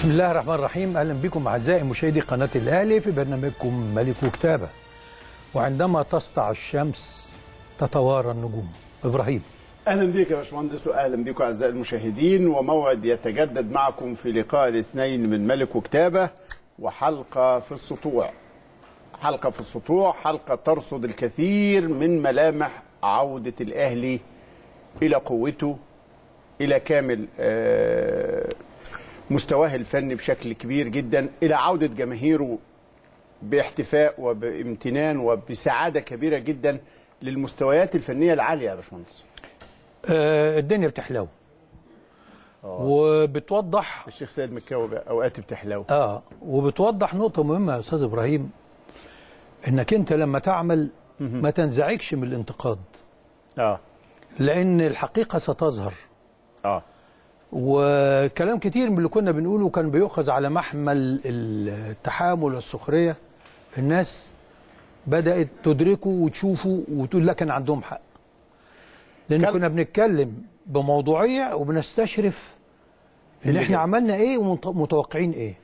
بسم الله الرحمن الرحيم اهلا بكم اعزائي مشاهدي قناه الاهلي في برنامجكم ملك وكتابه وعندما تسطع الشمس تتوارى النجوم ابراهيم اهلا بك يا باشمهندس واهلا بكم اعزائي المشاهدين وموعد يتجدد معكم في لقاء الاثنين من ملك وكتابه وحلقه في السطوع حلقه في السطوع حلقه ترصد الكثير من ملامح عوده الاهلي الى قوته الى كامل آه مستواه الفني بشكل كبير جدا الى عوده جماهيره باحتفاء وبامتنان وبسعاده كبيره جدا للمستويات الفنيه العاليه يا باشمهندس. آه الدنيا بتحلو. أوه. وبتوضح الشيخ سيد مكاوي اوقات بتحلو. اه وبتوضح نقطه مهمه يا استاذ ابراهيم انك انت لما تعمل ما تنزعجش من الانتقاد. اه لان الحقيقه ستظهر. اه وكلام كتير من اللي كنا بنقوله كان بيؤخذ على محمل التحامل والسخرية الناس بدأت تدركه وتشوفه وتقول لا كان عندهم حق لأن كان... كنا بنتكلم بموضوعية وبنستشرف إن إحنا عملنا إيه ومتوقعين إيه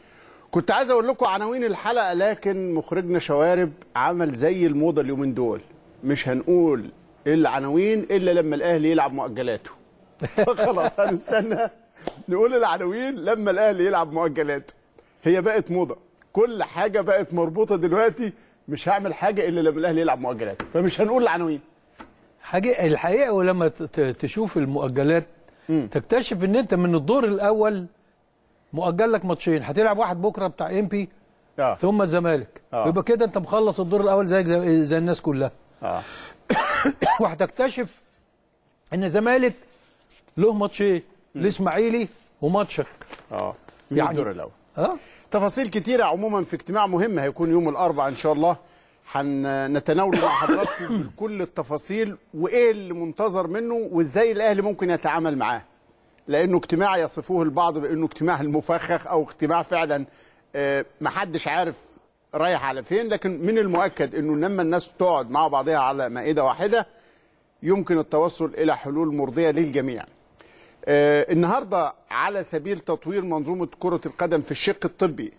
كنت عايز أقول لكم عناوين الحلقة لكن مخرجنا شوارب عمل زي الموضة اليومين دول مش هنقول العناوين إلا لما الأهلي يلعب مؤجلاته فخلاص هنستنى نقول العناوين لما الاهلي يلعب مؤجلاته هي بقت موضه كل حاجه بقت مربوطه دلوقتي مش هعمل حاجه الا لما الاهلي يلعب مؤجلات فمش هنقول العناوين حاجه الحقيقه ولما تشوف المؤجلات م. تكتشف ان انت من الدور الاول مؤجل لك ماتشين هتلعب واحد بكره بتاع بي آه. ثم الزمالك آه. يبقى كده انت مخلص الدور الاول زيك زي, زي الناس كلها آه. وهتكتشف ان الزمالك له ماتشين الاسماعيلي وماتشك اه يعني الدور الاول اه تفاصيل كتيره عموما في اجتماع مهم هيكون يوم الاربعاء ان شاء الله هنتناول مع حضراتكم كل التفاصيل وايه اللي منتظر منه وازاي الاهلي ممكن يتعامل معاه لانه اجتماع يصفوه البعض بانه اجتماع المفخخ او اجتماع فعلا آه، محدش عارف رايح على فين لكن من المؤكد انه لما الناس تقعد مع بعضها على مائده واحده يمكن التوصل الى حلول مرضيه للجميع آه، النهارده على سبيل تطوير منظومه كره القدم في الشق الطبي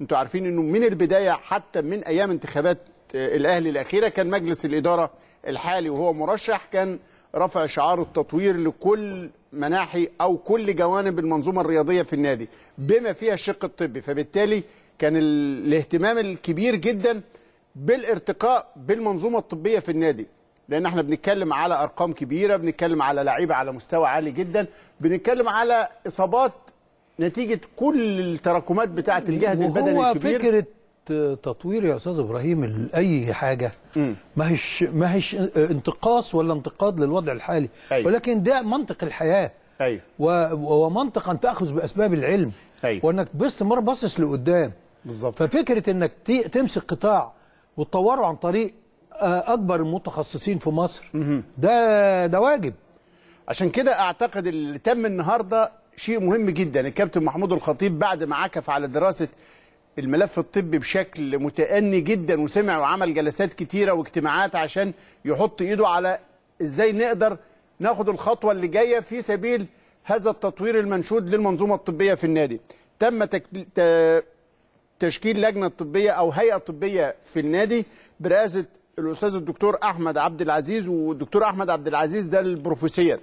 انتوا عارفين انه من البدايه حتى من ايام انتخابات آه، الاهلي الاخيره كان مجلس الاداره الحالي وهو مرشح كان رفع شعار التطوير لكل مناحي او كل جوانب المنظومه الرياضيه في النادي بما فيها الشق الطبي فبالتالي كان الاهتمام الكبير جدا بالارتقاء بالمنظومه الطبيه في النادي لان احنا بنتكلم على ارقام كبيره بنتكلم على لعيبه على مستوى عالي جدا بنتكلم على اصابات نتيجه كل التراكمات بتاعه الجهد البدني الكبير فكره تطوير يا استاذ ابراهيم اي حاجه ما هيش ما هيش انتقاص ولا انتقاد للوضع الحالي أيوة. ولكن ده منطق الحياه ايوه ومنطق ان تاخذ باسباب العلم أيوة. وانك باستمرار باصص لقدام بالظبط ففكره انك تمسك قطاع وتطوره عن طريق آه، اكبر المتخصصين في مصر ده ده واجب عشان كده اعتقد اللي تم النهارده شيء مهم جدا الكابتن محمود الخطيب بعد ما عكف على دراسه الملف الطبي بشكل متأني جدا وسمع وعمل جلسات كتيرة واجتماعات عشان يحط ايده على ازاي نقدر ناخد الخطوة اللي جاية في سبيل هذا التطوير المنشود للمنظومة الطبية في النادي تم تك... ت... تشكيل لجنة طبية أو هيئة طبية في النادي برئاسة الاستاذ الدكتور احمد عبد العزيز والدكتور احمد عبد العزيز ده البروفيسير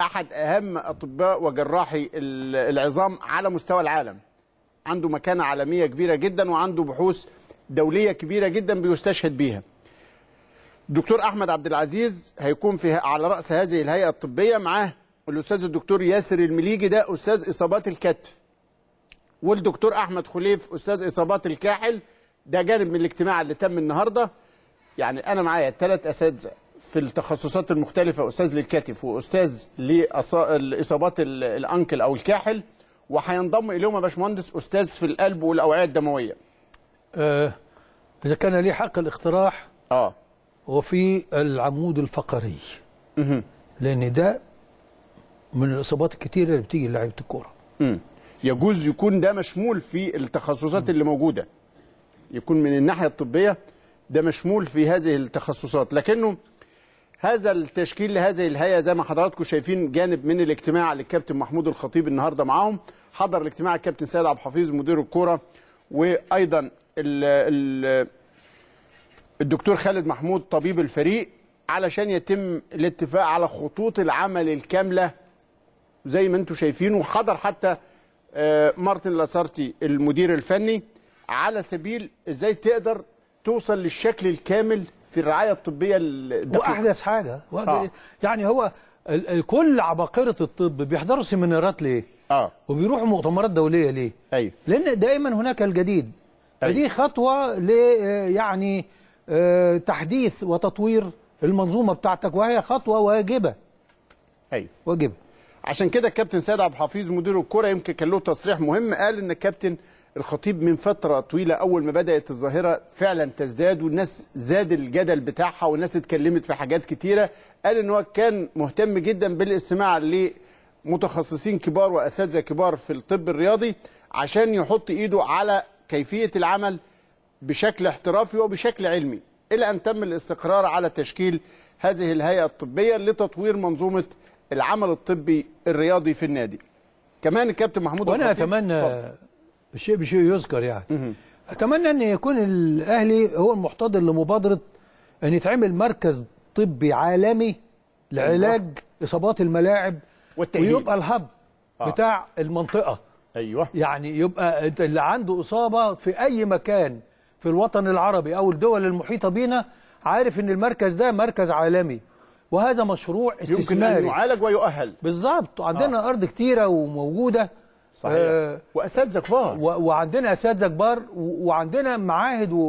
احد اهم اطباء وجراحي العظام على مستوى العالم عنده مكانه عالميه كبيره جدا وعنده بحوث دوليه كبيره جدا بيستشهد بيها دكتور احمد عبد العزيز هيكون في على راس هذه الهيئه الطبيه معاه الاستاذ الدكتور ياسر المليجي ده استاذ اصابات الكتف والدكتور احمد خليف استاذ اصابات الكاحل ده جانب من الاجتماع اللي تم النهارده يعني انا معايا ثلاث اساتذه في التخصصات المختلفه استاذ للكتف واستاذ لاصابات الانكل او الكاحل وهينضم اليهم يا باشمهندس استاذ في القلب والاوعيه الدمويه. آه اذا كان لي حق الاقتراح اه وفي العمود الفقري. مه. لان ده من الاصابات الكتيره اللي بتيجي لعيبه الكوره. يجوز يكون ده مشمول في التخصصات مه. اللي موجوده. يكون من الناحية الطبية ده مشمول في هذه التخصصات لكنه هذا التشكيل لهذه الهيئة زي ما حضراتكم شايفين جانب من الاجتماع للكابتن محمود الخطيب النهاردة معاهم حضر الاجتماع الكابتن سيد عبد الحفيظ مدير الكرة وأيضا ال ال الدكتور خالد محمود طبيب الفريق علشان يتم الاتفاق على خطوط العمل الكاملة زي ما انتم شايفين وحضر حتى آه، مارتن لاسارتي المدير الفني على سبيل ازاي تقدر توصل للشكل الكامل في الرعايه الطبيه الدقيقه واحدث حاجه آه. يعني هو كل عباقره الطب بيحضروا سيمينارات ليه؟ اه وبيروحوا مؤتمرات دوليه ليه؟ ايوه لان دائما هناك الجديد أيوة. فدي خطوه ل آه، يعني آه، تحديث وتطوير المنظومه بتاعتك وهي خطوه واجبه ايوه واجبه عشان كده الكابتن سيد عبد الحفيظ مدير الكره يمكن كان له تصريح مهم قال ان الكابتن الخطيب من فتره طويله اول ما بدات الظاهره فعلا تزداد والناس زاد الجدل بتاعها والناس اتكلمت في حاجات كتيره قال ان هو كان مهتم جدا بالاستماع لمتخصصين كبار واساتذه كبار في الطب الرياضي عشان يحط ايده على كيفيه العمل بشكل احترافي وبشكل علمي الى ان تم الاستقرار على تشكيل هذه الهيئه الطبيه لتطوير منظومه العمل الطبي الرياضي في النادي كمان الكابتن محمود وانا اتمنى بشيء بشيء يذكر يعني مم. اتمنى ان يكون الاهلي هو المحتضر لمبادره ان يتعمل مركز طبي عالمي لعلاج أيوة. اصابات الملاعب والتأهيل. ويبقى الهب آه. بتاع المنطقه ايوه يعني يبقى انت اللي عنده اصابه في اي مكان في الوطن العربي او الدول المحيطه بينا عارف ان المركز ده مركز عالمي وهذا مشروع استثماري يمكن ان يعالج ويؤهل بالظبط عندنا آه. ارض كتيره وموجوده صحيح آه واساتذه كبار وعندنا اساتذه كبار وعندنا معاهد و,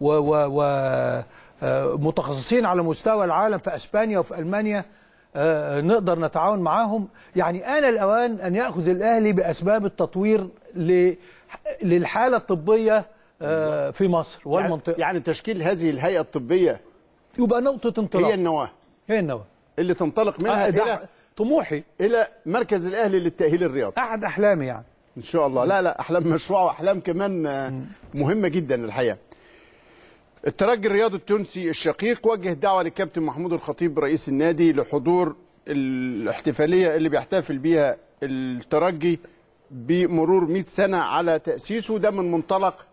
و, و, آه، على مستوى العالم في اسبانيا وفي المانيا آه، نقدر نتعاون معاهم يعني آن الأوان أن يأخذ الأهلي بأسباب التطوير ل... للحالة الطبية آه، في مصر والمنطقة يعني تشكيل هذه الهيئة الطبية يبقى نقطة انطلاق هي النواة هي النواة اللي تنطلق منها آه إلى طموحي الى مركز الاهلي للتاهيل الرياضي احد احلامي يعني ان شاء الله لا لا احلام مشروع واحلام كمان آه، مهمه جدا الحقيقه الترجي الرياضي التونسي الشقيق وجه دعوه للكابتن محمود الخطيب رئيس النادي لحضور الاحتفاليه اللي بيحتفل بيها الترجي بمرور 100 سنه على تاسيسه ده من منطلق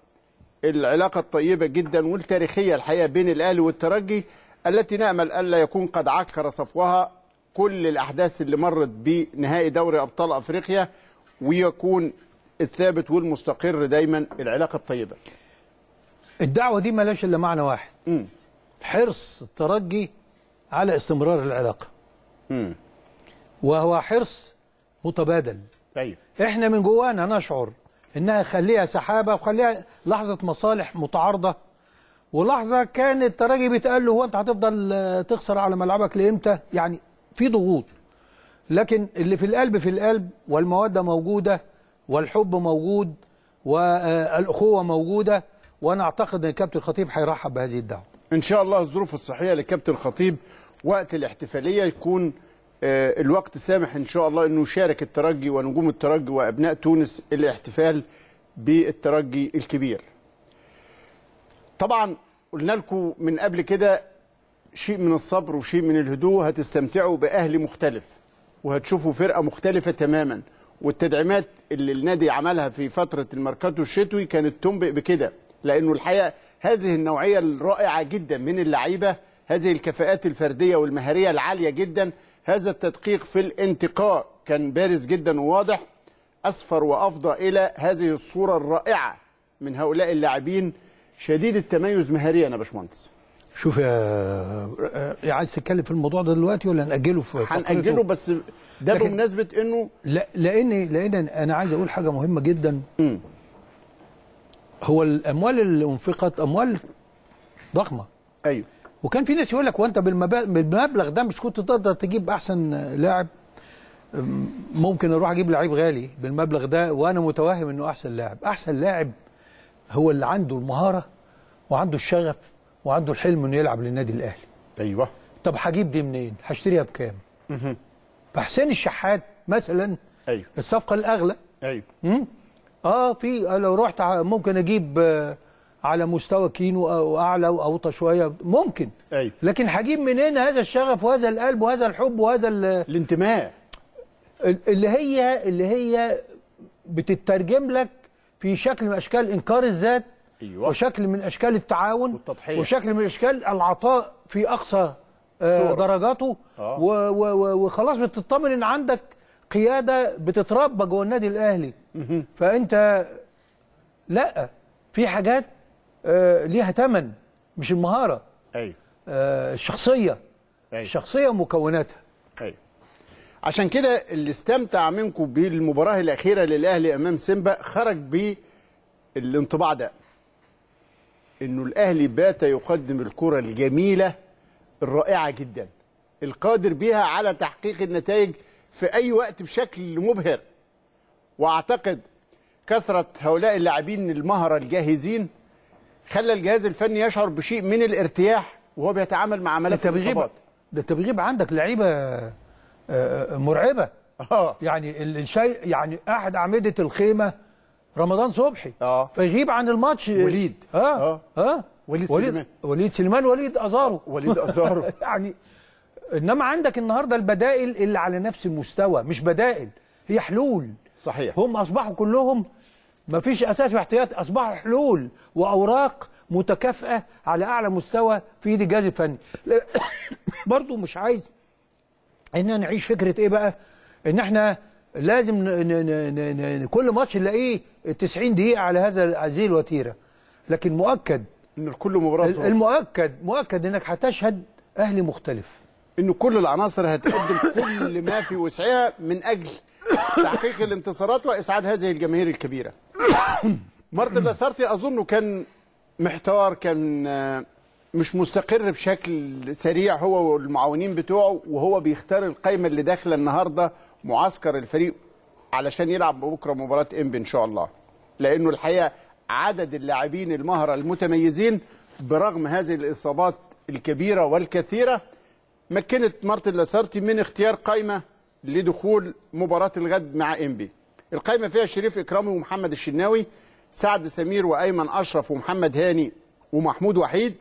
العلاقه الطيبه جدا والتاريخيه الحقيقه بين الاهلي والترجي التي نامل الا يكون قد عكر صفوها كل الأحداث اللي مرت بنهائي دوري أبطال أفريقيا ويكون الثابت والمستقر دايما العلاقة الطيبة الدعوة دي مالهاش إلا معنى واحد م. حرص الترجي على استمرار العلاقة م. وهو حرص متبادل أيوه. احنا من جوانا نشعر انها خليها سحابه وخليها لحظه مصالح متعارضه ولحظه كان الترجي بيتقال له هو انت هتفضل آه، تخسر على ملعبك لامتى يعني في ضغوط لكن اللي في القلب في القلب والمودة موجودة والحب موجود والأخوة موجودة وأنا أعتقد أن الكابتن الخطيب هيرحب بهذه الدعوة إن شاء الله الظروف الصحية لكابتن الخطيب وقت الاحتفالية يكون آه، الوقت سامح إن شاء الله أنه يشارك الترجي ونجوم الترجي وأبناء تونس الاحتفال بالترجي الكبير طبعا قلنا لكم من قبل كده شيء من الصبر وشيء من الهدوء هتستمتعوا باهل مختلف وهتشوفوا فرقه مختلفه تماما والتدعيمات اللي النادي عملها في فتره الماركاتو الشتوي كانت تنبئ بكده لانه الحقيقه هذه النوعيه الرائعه جدا من اللعيبه هذه الكفاءات الفرديه والمهاريه العاليه جدا هذا التدقيق في الانتقاء كان بارز جدا وواضح اسفر وافضى الى هذه الصوره الرائعه من هؤلاء اللاعبين شديد التميز مهاريا يا باشمهندس شوف يا عايز تتكلم في الموضوع ده دلوقتي ولا ناجله في هناجله بس ده بمناسبه انه لا لان لان انا عايز اقول حاجه مهمه جدا م. هو الاموال اللي انفقت اموال ضخمه ايوه وكان في ناس يقول لك وانت بالمبلغ ده مش كنت تقدر تجيب احسن لاعب ممكن اروح اجيب لعيب غالي بالمبلغ ده وانا متوهم انه احسن لاعب احسن لاعب هو اللي عنده المهاره وعنده الشغف وعنده الحلم انه يلعب للنادي الاهلي ايوه طب هجيب دي منين هشتريها بكام اها فحسين الشحات مثلا ايوه الصفقه الاغلى ايوه امم اه في لو رحت ممكن اجيب آه، على مستوى كينو او آه، اعلى واوطى شويه ممكن ايوه لكن هجيب منين هذا الشغف وهذا القلب وهذا الحب وهذا الانتماء اللي هي اللي هي بتترجم لك في شكل من اشكال انكار الذات أيوة. وشكل من اشكال التعاون والتضحية. وشكل من اشكال العطاء في اقصى آه، صورة. درجاته آه. وخلاص بتطمن ان عندك قياده بتتربى جوه النادي الاهلي مه. فانت لا في حاجات آه ليها ثمن مش المهاره ايوه آه الشخصيه أي. الشخصيه ومكوناتها ايوه عشان كده اللي استمتع منكم بالمباراه الاخيره للاهلي امام سيمبا خرج بالانطباع ده انه الاهلي بات يقدم الكره الجميله الرائعه جدا القادر بها على تحقيق النتائج في اي وقت بشكل مبهر واعتقد كثره هؤلاء اللاعبين المهره الجاهزين خلى الجهاز الفني يشعر بشيء من الارتياح وهو بيتعامل مع ملف الاصابات ده انت بيغيب عندك لعيبه آه، آه، مرعبه اه يعني الشيء يعني احد اعمده الخيمه رمضان صبحي اه فيغيب عن الماتش وليد اه اه وليد سليمان وليد سليمان وليد ازارو آه، وليد ازارو يعني انما عندك النهارده البدائل اللي على نفس المستوى مش بدائل هي حلول صحيح هم اصبحوا كلهم ما فيش اساس واحتياط اصبحوا حلول واوراق متكافئه على اعلى مستوى في ايد الجهاز الفني برضو مش عايز ان نعيش فكره ايه بقى ان احنا لازم كل ماتش نلاقيه 90 دقيقه على هذا هذه الوتيره لكن مؤكد ان كل مباراه المؤكد مؤكد انك هتشهد اهلي مختلف ان كل العناصر هتقدم كل ما في وسعها من اجل تحقيق الانتصارات واسعاد هذه الجماهير الكبيره مارتن لاسارتي اظنه كان محتار كان آه، مش مستقر بشكل سريع هو والمعاونين بتوعه وهو بيختار القايمه اللي داخله النهارده معسكر الفريق علشان يلعب بكره مباراه انبي ان شاء الله لانه الحقيقه عدد اللاعبين المهره المتميزين برغم هذه الاصابات الكبيره والكثيره مكنت مارتن لاسارتي من اختيار قائمه لدخول مباراه الغد مع انبي القائمه فيها شريف اكرامي ومحمد الشناوي سعد سمير وايمن اشرف ومحمد هاني ومحمود وحيد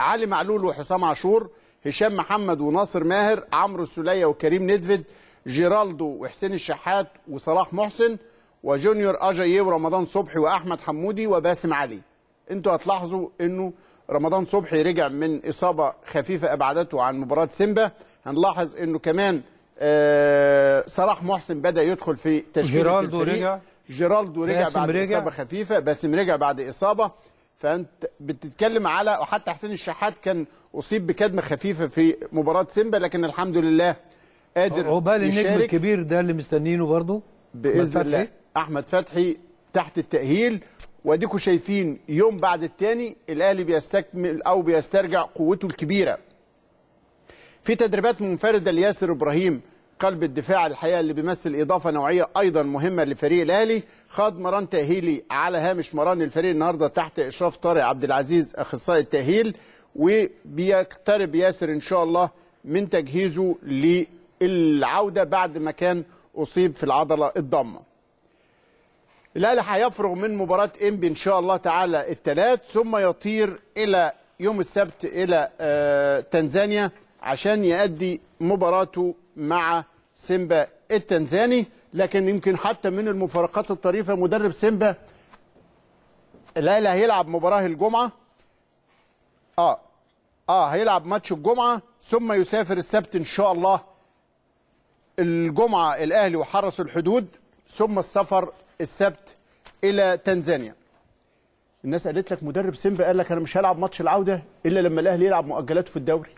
علي معلول وحسام عاشور هشام محمد وناصر ماهر عمرو السليه وكريم ندفد جيرالدو وحسين الشحات وصلاح محسن وجونيور اجاي ورمضان صبحي واحمد حمودي وباسم علي انتوا هتلاحظوا انه رمضان صبحي رجع من اصابه خفيفه ابعدته عن مباراه سيمبا هنلاحظ انه كمان آه، صلاح محسن بدا يدخل في تشكيل جيرالدو رجع جيرالدو رجع بعد رجع. اصابه خفيفه باسم رجع بعد اصابه فانت بتتكلم على وحتى حسين الشحات كان اصيب بكدمه خفيفه في مباراه سيمبا لكن الحمد لله قادر عقبال النجم الكبير ده اللي مستنينه برضه باذن الله احمد فتحي تحت التاهيل واديكم شايفين يوم بعد الثاني الاهلي بيستكمل او بيسترجع قوته الكبيره في تدريبات منفرده لياسر ابراهيم قلب الدفاع الحقيقه اللي بيمثل اضافه نوعيه ايضا مهمه لفريق الاهلي خاض مران تاهيلي على هامش مران الفريق النهارده تحت اشراف طارق عبد العزيز اخصائي التاهيل وبيقترب ياسر ان شاء الله من تجهيزه ل العودة بعد ما كان أصيب في العضلة الضامة الأهلي هيفرغ من مباراة إنبي إن شاء الله تعالى الثلاث ثم يطير إلى يوم السبت إلى آه، تنزانيا عشان يأدي مباراته مع سيمبا التنزاني لكن يمكن حتى من المفارقات الطريفة مدرب سيمبا الأهلي هيلعب مباراة الجمعة اه اه هيلعب ماتش الجمعه ثم يسافر السبت ان شاء الله الجمعة الأهلي وحرس الحدود ثم السفر السبت إلى تنزانيا الناس قالت لك مدرب سيمبا قال لك انا مش هلعب ماتش العوده الا لما الاهلي يلعب مؤجلات في الدوري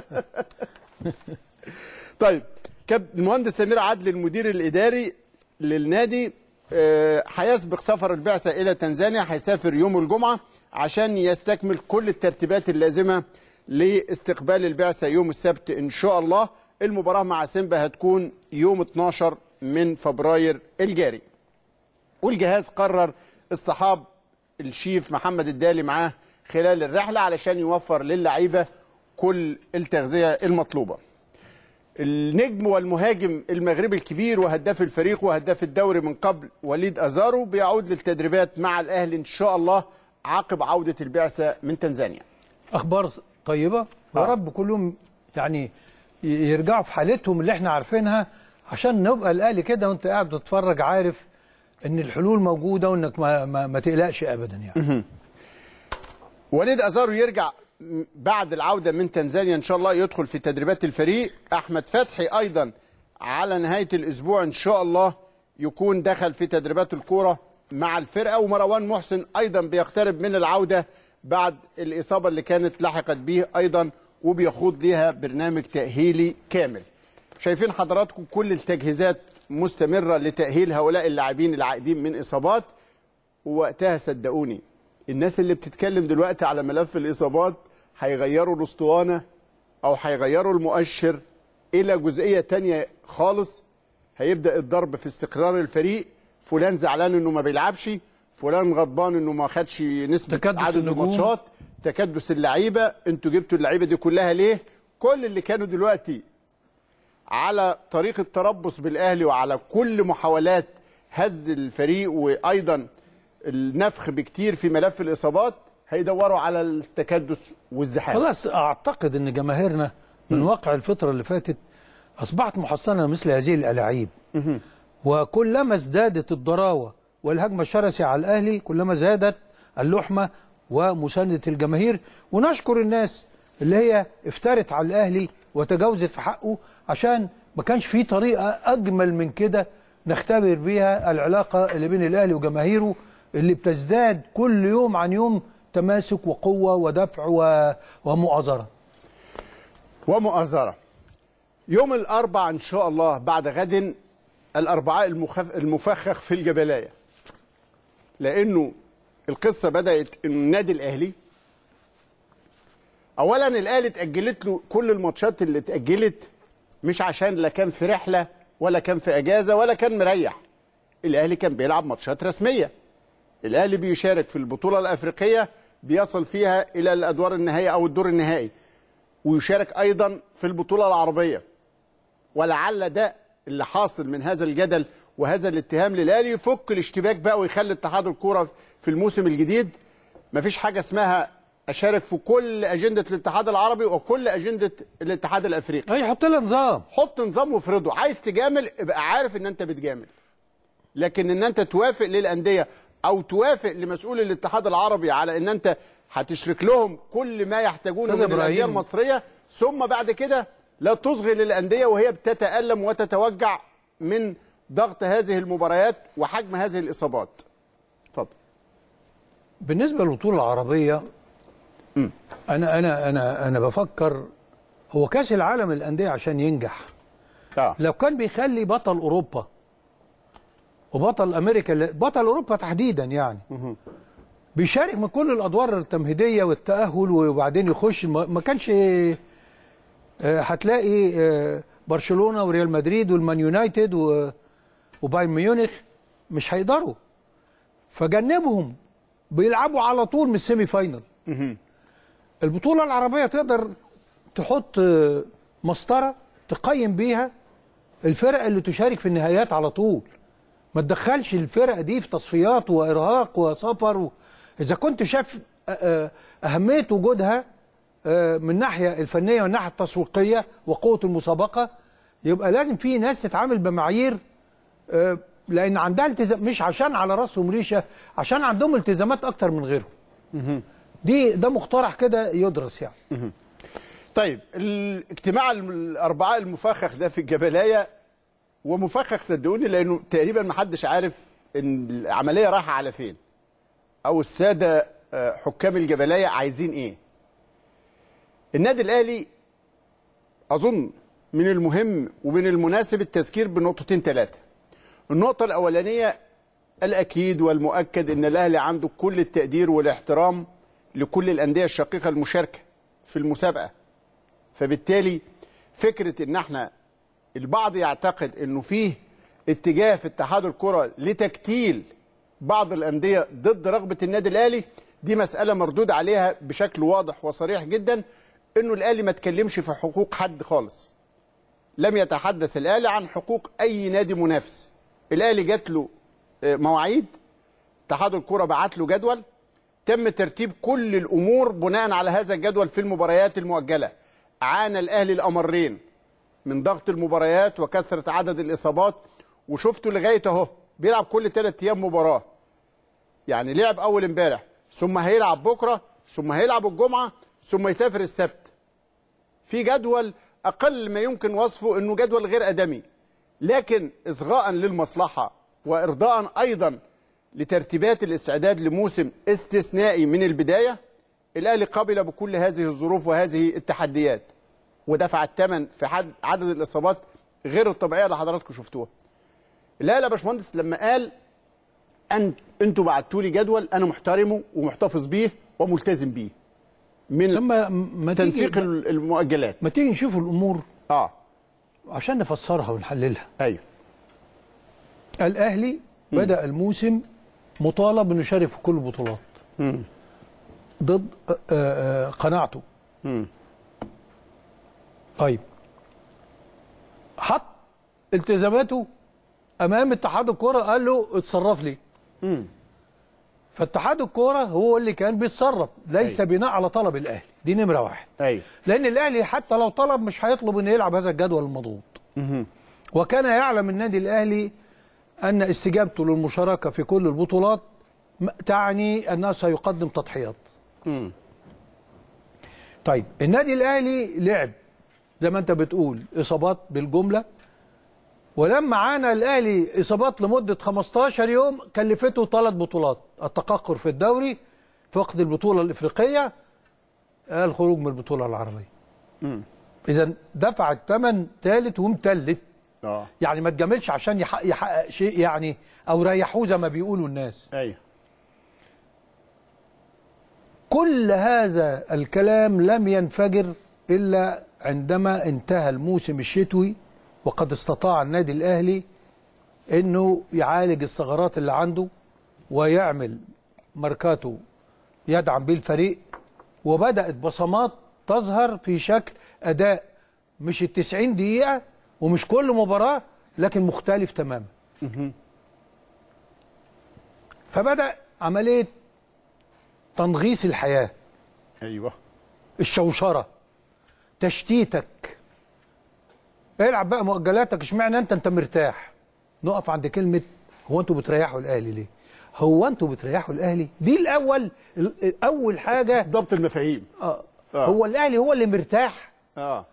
طيب كاب المهندس سمير عدلي المدير الاداري للنادي آه، هيسبق سفر البعثه الى تنزانيا هيسافر يوم الجمعه عشان يستكمل كل الترتيبات اللازمه لاستقبال البعثه يوم السبت ان شاء الله المباراة مع سيمبا هتكون يوم 12 من فبراير الجاري والجهاز قرر اصطحاب الشيف محمد الدالي معاه خلال الرحلة علشان يوفر للعيبة كل التغذية المطلوبة النجم والمهاجم المغربي الكبير وهداف الفريق وهداف الدوري من قبل وليد أزارو بيعود للتدريبات مع الأهلي إن شاء الله عقب عودة البعثة من تنزانيا أخبار طيبة آه. يا رب كلهم يعني يرجعوا في حالتهم اللي احنا عارفينها عشان نبقى الاهلي كده وانت قاعد بتتفرج عارف ان الحلول موجوده وانك ما, ما, ما تقلقش ابدا يعني وليد ازارو يرجع بعد العوده من تنزانيا ان شاء الله يدخل في تدريبات الفريق احمد فتحي ايضا على نهايه الاسبوع ان شاء الله يكون دخل في تدريبات الكوره مع الفرقه ومروان محسن ايضا بيقترب من العوده بعد الاصابه اللي كانت لحقت به ايضا وبيخوض ليها برنامج تأهيلي كامل شايفين حضراتكم كل التجهيزات مستمرة لتأهيل هؤلاء اللاعبين العائدين من إصابات ووقتها صدقوني الناس اللي بتتكلم دلوقتي على ملف الإصابات هيغيروا الأسطوانة أو هيغيروا المؤشر إلى جزئية تانية خالص هيبدأ الضرب في استقرار الفريق فلان زعلان إنه ما بيلعبش فلان غضبان إنه ما خدش نسبة عدد الماتشات تكدس اللعيبه انتوا جبتوا اللعيبه دي كلها ليه؟ كل اللي كانوا دلوقتي على طريق التربص بالاهلي وعلى كل محاولات هز الفريق وايضا النفخ بكتير في ملف الاصابات هيدوروا على التكدس والزحام خلاص اعتقد ان جماهيرنا من واقع الفتره اللي فاتت اصبحت محصنه مثل هذه الالاعيب وكلما ازدادت الضراوه والهجمه الشرسه على الاهلي كلما زادت اللحمه ومساندة الجماهير ونشكر الناس اللي هي افترت على الأهلي وتجاوزت في حقه عشان ما كانش في طريقة أجمل من كده نختبر بيها العلاقة اللي بين الأهلي وجماهيره اللي بتزداد كل يوم عن يوم تماسك وقوة ودفع ومؤازرة ومؤازرة يوم الاربعاء إن شاء الله بعد غد الأربعاء المفخخ في الجبلاية لأنه القصه بدات ان النادي الاهلي اولا الاهلي اتاجلت له كل الماتشات اللي اتاجلت مش عشان لا كان في رحله ولا كان في اجازه ولا كان مريح الاهلي كان بيلعب ماتشات رسميه الاهلي بيشارك في البطوله الافريقيه بيصل فيها الى الادوار النهائيه او الدور النهائي ويشارك ايضا في البطوله العربيه ولعل ده اللي حاصل من هذا الجدل وهذا الاتهام للاهلي يفك الاشتباك بقى ويخلي اتحاد الكوره في الموسم الجديد مفيش حاجه اسمها اشارك في كل اجنده الاتحاد العربي وكل اجنده الاتحاد الافريقي اي حط لها نظام حط نظام وافرضه عايز تجامل ابقى عارف ان انت بتجامل لكن ان انت توافق للانديه او توافق لمسؤول الاتحاد العربي على ان انت هتشرك لهم كل ما يحتاجونه من الانديه المصريه ثم بعد كده لا تصغي للانديه وهي بتتالم وتتوجع من ضغط هذه المباريات وحجم هذه الإصابات اتفضل بالنسبة للبطولة العربية م. أنا أنا أنا أنا بفكر هو كأس العالم للأندية عشان ينجح آه. لو كان بيخلي بطل أوروبا وبطل أمريكا بطل أوروبا تحديدا يعني م. بيشارك من كل الادوار التمهيديه والتاهل وبعدين يخش ما كانش آه، هتلاقي آه، برشلونه وريال مدريد والمان يونايتد وبايرن ميونخ مش هيقدروا فجنبهم بيلعبوا على طول من السيمي فاينل البطوله العربيه تقدر تحط مسطره تقيم بيها الفرق اللي تشارك في النهايات على طول ما تدخلش الفرق دي في تصفيات وارهاق وسفر و... اذا كنت شايف آه، آه، اهميه وجودها آه، من الناحيه الفنيه والناحيه التسويقيه وقوه المسابقه يبقى لازم في ناس تتعامل بمعايير آه، لان عندها التزام مش عشان على راسهم ريشه عشان عندهم التزامات اكتر من غيرهم دي ده مقترح كده يدرس يعني طيب الاجتماع الاربعاء المفخخ ده في الجبلايه ومفخخ صدقوني لانه تقريبا ما حدش عارف ان العمليه رايحه على فين او الساده آه، حكام الجبلايه عايزين ايه النادي الاهلي اظن من المهم ومن المناسب التذكير بنقطتين ثلاثه النقطة الأولانية الأكيد والمؤكد أن الأهلي عنده كل التقدير والاحترام لكل الأندية الشقيقة المشاركة في المسابقة فبالتالي فكرة أن احنا البعض يعتقد أنه فيه اتجاه في اتحاد الكرة لتكتيل بعض الأندية ضد رغبة النادي الأهلي دي مسألة مردود عليها بشكل واضح وصريح جدا أنه الأهلي ما اتكلمش في حقوق حد خالص لم يتحدث الأهلي عن حقوق أي نادي منافس الاهلي جات له آه، مواعيد اتحاد الكره بعت له جدول تم ترتيب كل الامور بناء على هذا الجدول في المباريات المؤجله عانى الاهلي الامرين من ضغط المباريات وكثره عدد الاصابات وشفته لغايه اهو بيلعب كل ثلاث ايام مباراه يعني لعب اول امبارح ثم هيلعب بكره ثم هيلعب الجمعه ثم يسافر السبت في جدول اقل ما يمكن وصفه انه جدول غير ادمي لكن إصغاء للمصلحة وإرضاء أيضا لترتيبات الاستعداد لموسم استثنائي من البداية الأهلي قبل بكل هذه الظروف وهذه التحديات ودفع الثمن في حد عدد الإصابات غير الطبيعية اللي حضراتكم شفتوها الأهلي يا باشمهندس لما قال أن أنتوا بعتوا لي جدول أنا محترمه ومحتفظ بيه وملتزم بيه من لما ما تنسيق المؤجلات ما تيجي نشوف الأمور آه عشان نفسرها ونحللها ايوه الاهلي مم. بدا الموسم مطالب انه يشارك في كل البطولات ضد آه، آه، قناعته مم. طيب حط التزاماته امام اتحاد الكره قال له اتصرف لي مم. فاتحاد الكوره هو اللي كان بيتصرف ليس أيوه. بناء على طلب الاهلي دي نمره واحد أيوه. لان الاهلي حتى لو طلب مش هيطلب انه يلعب هذا الجدول المضغوط وكان يعلم النادي الاهلي ان استجابته للمشاركه في كل البطولات تعني انه سيقدم تضحيات طيب النادي الاهلي لعب زي ما انت بتقول اصابات بالجمله ولما عانى الاهلي اصابات لمده 15 يوم كلفته ثلاث بطولات التقهقر في الدوري فقد البطوله الافريقيه آه، الخروج من البطوله العربيه اذا دفع الثمن ثالث ومتلت أوه. يعني ما تجاملش عشان يحقق, يحقق شيء يعني او ريحوه زي ما بيقولوا الناس ايوه كل هذا الكلام لم ينفجر الا عندما انتهى الموسم الشتوي وقد استطاع النادي الأهلي أنه يعالج الثغرات اللي عنده ويعمل ماركاته يدعم بيه الفريق وبدأت بصمات تظهر في شكل أداء مش ال 90 دقيقة ومش كل مباراة لكن مختلف تماما فبدأ عملية تنغيص الحياة أيوه الشوشرة تشتيتك العب بقى مؤجلاتك اشمعنى انت انت مرتاح نقف عند كلمه هو انتوا بتريحوا الاهلي ليه هو انتوا بتريحوا الاهلي دي الاول اول حاجه ضبط المفاهيم آه. آه. هو الاهلي هو اللي مرتاح اه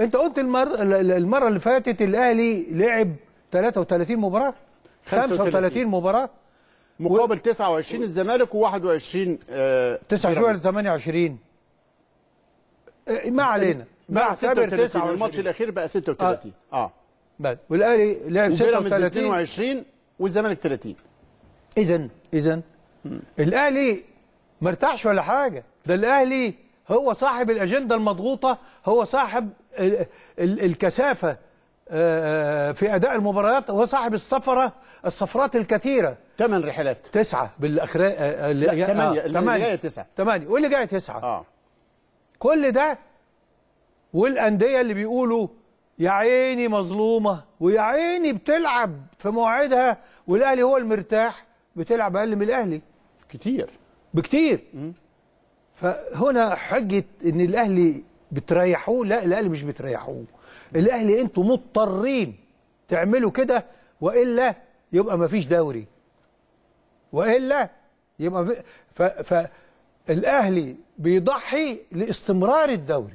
انت قلت المر... المره اللي فاتت الاهلي لعب 33 مباراه 35, 35 مباراه مقابل و... 29 الزمالك و21 29 ولا 28 ما علينا بقى 36 الماتش الاخير بقى 36 اه, آه. بس والاهلي لعب 36 22 والزمالك 30 اذا اذا الاهلي ما ارتاحش ولا حاجه ده الاهلي هو صاحب الاجنده المضغوطه هو صاحب ال ال الكثافه آه، آه، في اداء المباريات هو صاحب السفره السفرات الكثيره ثمان رحلات تسعه بالاخر آه، ثمانيه اللي جايه تسعه ثمانيه واللي جايه تسعه اه كل ده والانديه اللي بيقولوا يا عيني مظلومه ويا عيني بتلعب في مواعيدها والاهلي هو المرتاح بتلعب اقل من الاهلي كتير بكتير فهنا حجه ان الاهلي بتريحوه لا الاهلي مش بتريحوه الاهلي انتوا مضطرين تعملوا كده والا يبقى مفيش دوري والا يبقى ف... فالاهلي بيضحي لاستمرار الدوري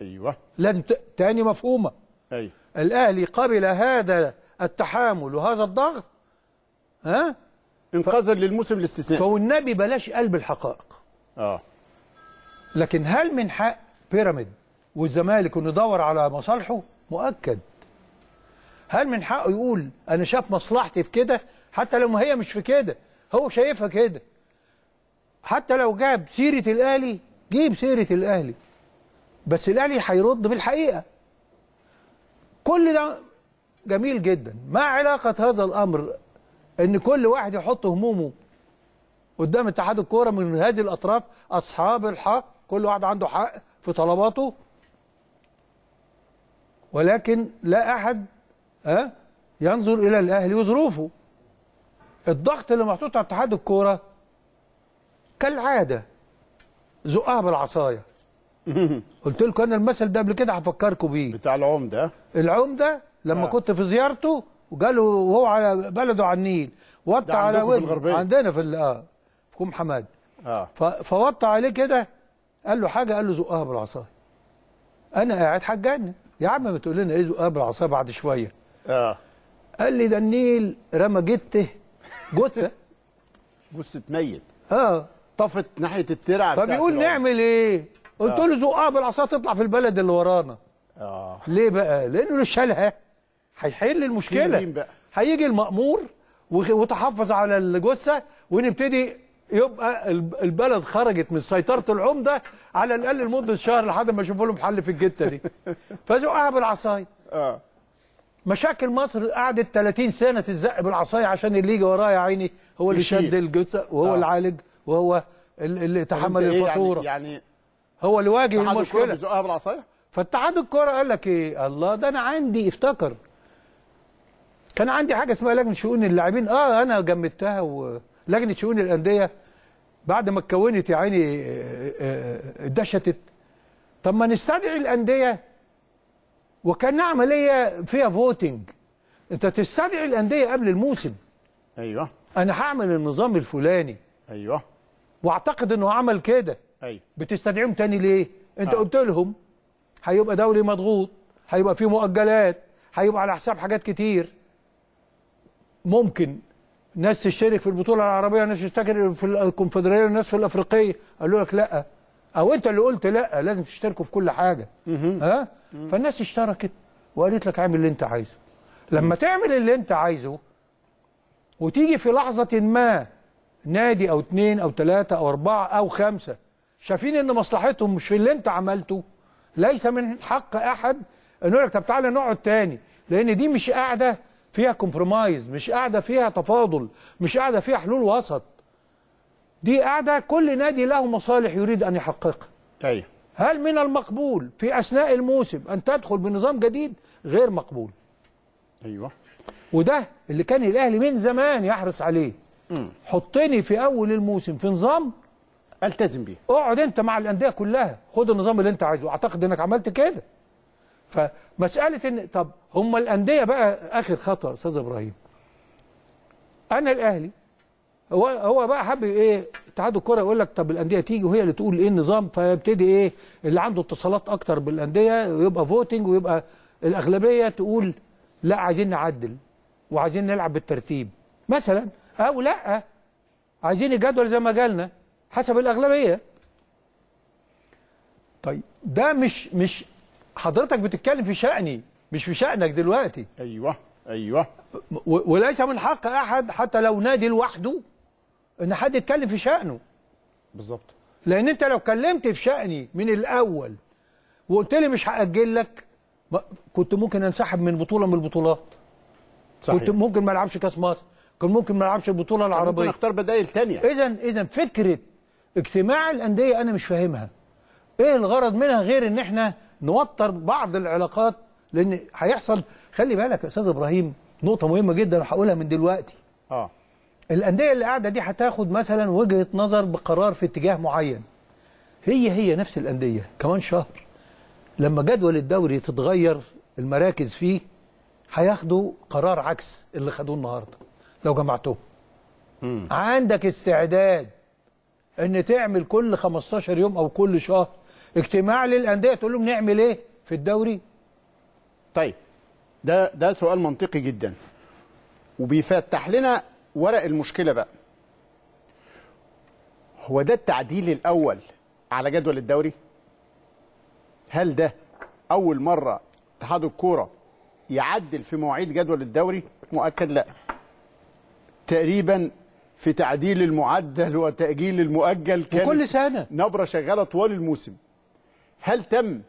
ايوه لازم ت... تاني مفهومه ايوه الاهلي قبل هذا التحامل وهذا الضغط ها انقاذا ف... للموسم الاستثنائي فوالنبي بلاش قلب الحقائق اه لكن هل من حق بيراميد والزمالك انه يدور على مصالحه مؤكد هل من حقه يقول انا شاف مصلحتي في كده حتى لو هي مش في كده هو شايفها كده حتى لو جاب سيره الاهلي جيب سيره الاهلي بس الاهلي هيرد بالحقيقه كل ده جميل جدا ما علاقه هذا الامر ان كل واحد يحط همومه قدام اتحاد الكوره من هذه الاطراف اصحاب الحق كل واحد عنده حق في طلباته ولكن لا احد ها ينظر الى الاهلي وظروفه الضغط اللي محطوط على اتحاد الكوره كالعاده زقها بالعصايه قلت لكم انا المثل ده قبل كده هفكركم بيه بتاع العمده العمده لما آه. كنت في زيارته وجاله وهو على بلده على النيل وطى على وجهه عندنا في اه في كوم حماد اه فوطى عليه كده قال له حاجه قال له زقها بالعصايه انا قاعد حجان يا عم ما تقول لنا ايه زقها بالعصايه بعد شويه اه قال لي ده النيل رمى جته جته جثه ميت اه طفت ناحيه الترعه فبيقول نعمل ايه قلت له زقها آه. بالعصا تطلع في البلد اللي ورانا اه ليه بقى لانه لو شالها هيحل المشكله هيجي المامور وتحفظ على الجثه ونبتدي يبقى البلد خرجت من سيطره العمده على الاقل لمده شهر لحد ما اشوف لهم حل في الجته دي فزقها بالعصايه اه مشاكل مصر قعدت 30 سنه تزق بالعصايه عشان اللي يجي ورايا يا عيني هو اللي شد الجثه وهو آه. اللي عالج وهو اللي تحمل إيه يعني- الفاتوره يعني, يعني هو اللي واجه المشكله بيزقها آه، بالعصايه فاتحاد الكوره قال لك ايه الله ده انا عندي افتكر كان عندي حاجه اسمها لجنه شؤون اللاعبين اه انا جمدتها ولجنه شؤون الانديه بعد ما اتكونت يا عيني اتدشتت آه، آه، طب ما نستدعي الانديه وكان عمليه فيها فوتنج انت تستدعي الانديه قبل الموسم ايوه انا هعمل النظام الفلاني ايوه واعتقد انه عمل كده أي. بتستدعيهم تاني ليه انت آه. قلت لهم هيبقى دوري مضغوط هيبقى فيه مؤجلات هيبقى على حساب حاجات كتير ممكن ناس تشترك في البطوله العربيه ناس تشترك في الكونفدراليه ناس في الافريقيه قالوا لك لا او انت اللي قلت لا لازم تشتركوا في كل حاجه ها أه؟ فالناس اشتركت وقالت لك اعمل اللي انت عايزه لما تعمل اللي انت عايزه وتيجي في لحظه ما نادي او اثنين او ثلاثه او اربعه او خمسه شايفين ان مصلحتهم مش في اللي انت عملته ليس من حق احد انه يقول لك طب تعالى نقعد تاني لان دي مش قاعده فيها كومبرومايز مش قاعده فيها تفاضل مش قاعده فيها حلول وسط دي قاعده كل نادي له مصالح يريد ان يحققها ايوه هل من المقبول في اثناء الموسم ان تدخل بنظام جديد غير مقبول ايوه وده اللي كان الاهلي من زمان يحرص عليه حطني في اول الموسم في نظام التزم بيه اقعد انت مع الانديه كلها خد النظام اللي انت عايزه اعتقد انك عملت كده فمساله ان طب هم الانديه بقى اخر خطا استاذ ابراهيم انا الاهلي هو هو بقى حب ايه اتحاد الكوره يقول لك طب الانديه تيجي وهي اللي تقول ايه النظام فيبتدي ايه اللي عنده اتصالات اكتر بالانديه ويبقى فوتنج ويبقى الاغلبيه تقول لا عايزين نعدل وعايزين نلعب بالترتيب مثلا او لا عايزين الجدول زي ما جالنا حسب الأغلبية طيب ده مش مش حضرتك بتتكلم في شأني مش في شأنك دلوقتي أيوه أيوه وليس من حق أحد حتى لو نادي لوحده إن حد يتكلم في شأنه بالظبط لأن أنت لو اتكلمت في شأني من الأول وقلت لي مش هأجل لك كنت ممكن انسحب من بطوله من البطولات صحيح. كنت ممكن ما العبش كاس مصر كنت ممكن ما العبش البطوله العربيه ممكن اختار بدائل ثانيه اذا اذا فكره اجتماع الأندية أنا مش فاهمها إيه الغرض منها غير إن إحنا نوتر بعض العلاقات لأن هيحصل خلي بالك يا أستاذ إبراهيم نقطة مهمة جدا هقولها من دلوقتي آه الأندية اللي قاعدة دي هتاخد مثلا وجهة نظر بقرار في اتجاه معين هي هي نفس الأندية كمان شهر لما جدول الدوري تتغير المراكز فيه هياخدوا قرار عكس اللي خدوه النهارده لو جمعتهم عندك استعداد ان تعمل كل 15 يوم او كل شهر اجتماع للانديه تقول لهم نعمل ايه في الدوري طيب ده ده سؤال منطقي جدا وبيفتح لنا ورق المشكله بقى هو ده التعديل الاول على جدول الدوري هل ده اول مره اتحاد الكوره يعدل في مواعيد جدول الدوري مؤكد لا تقريبا في تعديل المعدل وتأجيل المؤجل كان كل سنة نبرة شغالة طوال الموسم هل تم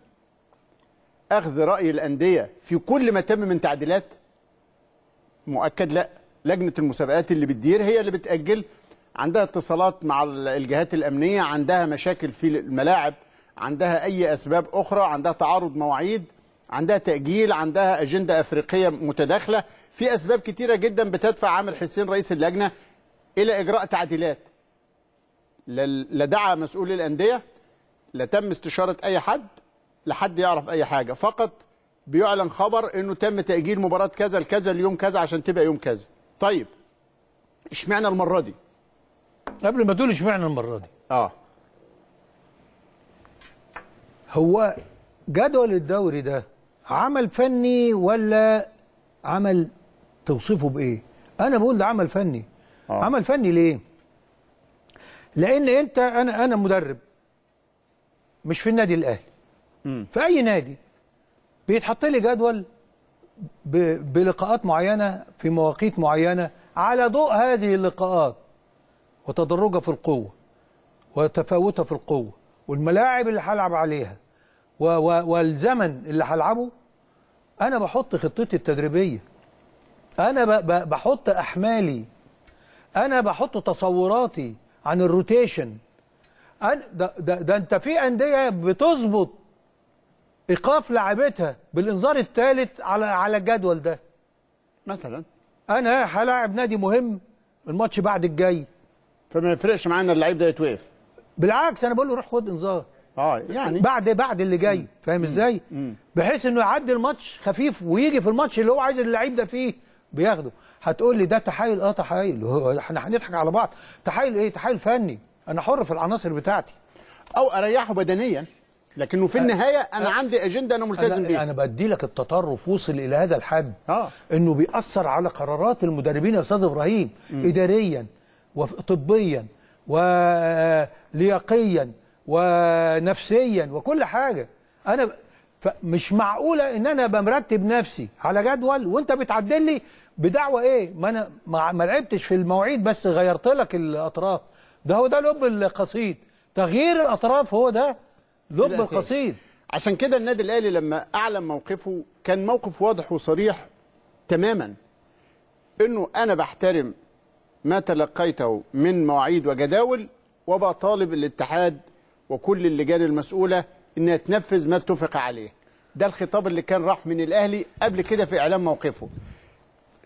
أخذ رأي الأندية في كل ما تم من تعديلات مؤكد لا لجنة المسابقات اللي بتدير هي اللي بتأجل عندها اتصالات مع الجهات الأمنية عندها مشاكل في الملاعب عندها أي أسباب أخرى عندها تعارض مواعيد عندها تأجيل عندها أجندة أفريقية متداخلة في أسباب كتيرة جدا بتدفع عامر حسين رئيس اللجنة الى اجراء تعديلات لا دعا مسؤول الانديه لا تم استشاره اي حد لحد يعرف اي حاجه فقط بيعلن خبر انه تم تاجيل مباراه كذا لكذا ليوم كذا عشان تبقى يوم كذا طيب اشمعنى المره دي قبل ما تقول اشمعنى المره دي اه هو جدول الدوري ده عمل فني ولا عمل توصيفه بايه انا بقول ده عمل فني آه. عمل فني ليه لان انت انا انا مدرب مش في النادي الاهلي في اي نادي بيتحط لي جدول بلقاءات معينه في مواقيت معينه على ضوء هذه اللقاءات وتدرجها في القوه وتفاوتها في القوه والملاعب اللي هلعب عليها و و والزمن اللي هلعبه انا بحط خطتي التدريبيه انا بحط احمالي انا بحط تصوراتي عن الروتيشن أنا ده, ده, ده انت في انديه بتظبط ايقاف لاعبتها بالانذار الثالث على على الجدول ده مثلا انا هلاعب نادي مهم الماتش بعد الجاي فما يفرقش معانا اللعيب ده يتوقف بالعكس انا بقول له روح خد انذار اه يعني بعد بعد اللي جاي فاهم ازاي بحيث انه يعدي الماتش خفيف ويجي في الماتش اللي هو عايز اللعيب ده فيه بياخده هتقول لي ده تحايل اه تحايل احنا هنضحك على بعض تحايل ايه تحايل فني انا حر في العناصر بتاعتي او اريحه بدنيا لكنه في النهايه انا أه عندي اجنده انا ملتزم بيها انا بدي لك التطرف وصل الى هذا الحد آه. انه بيأثر على قرارات المدربين يا استاذ ابراهيم م. اداريا وطبيا ولياقيا ونفسيا وكل حاجه انا مش معقوله ان انا بمرتب نفسي على جدول وانت بتعدل لي بدعوه ايه ما انا ما لعبتش في المواعيد بس غيرت لك الاطراف ده هو ده لب القصيد تغيير الاطراف هو ده لب القصيد عشان كده النادي الاهلي لما اعلن موقفه كان موقف واضح وصريح تماما انه انا بحترم ما تلقيته من مواعيد وجداول وبطالب الاتحاد وكل اللجان المسؤوله انها تنفذ ما اتفق عليه ده الخطاب اللي كان راح من الاهلي قبل كده في اعلان موقفه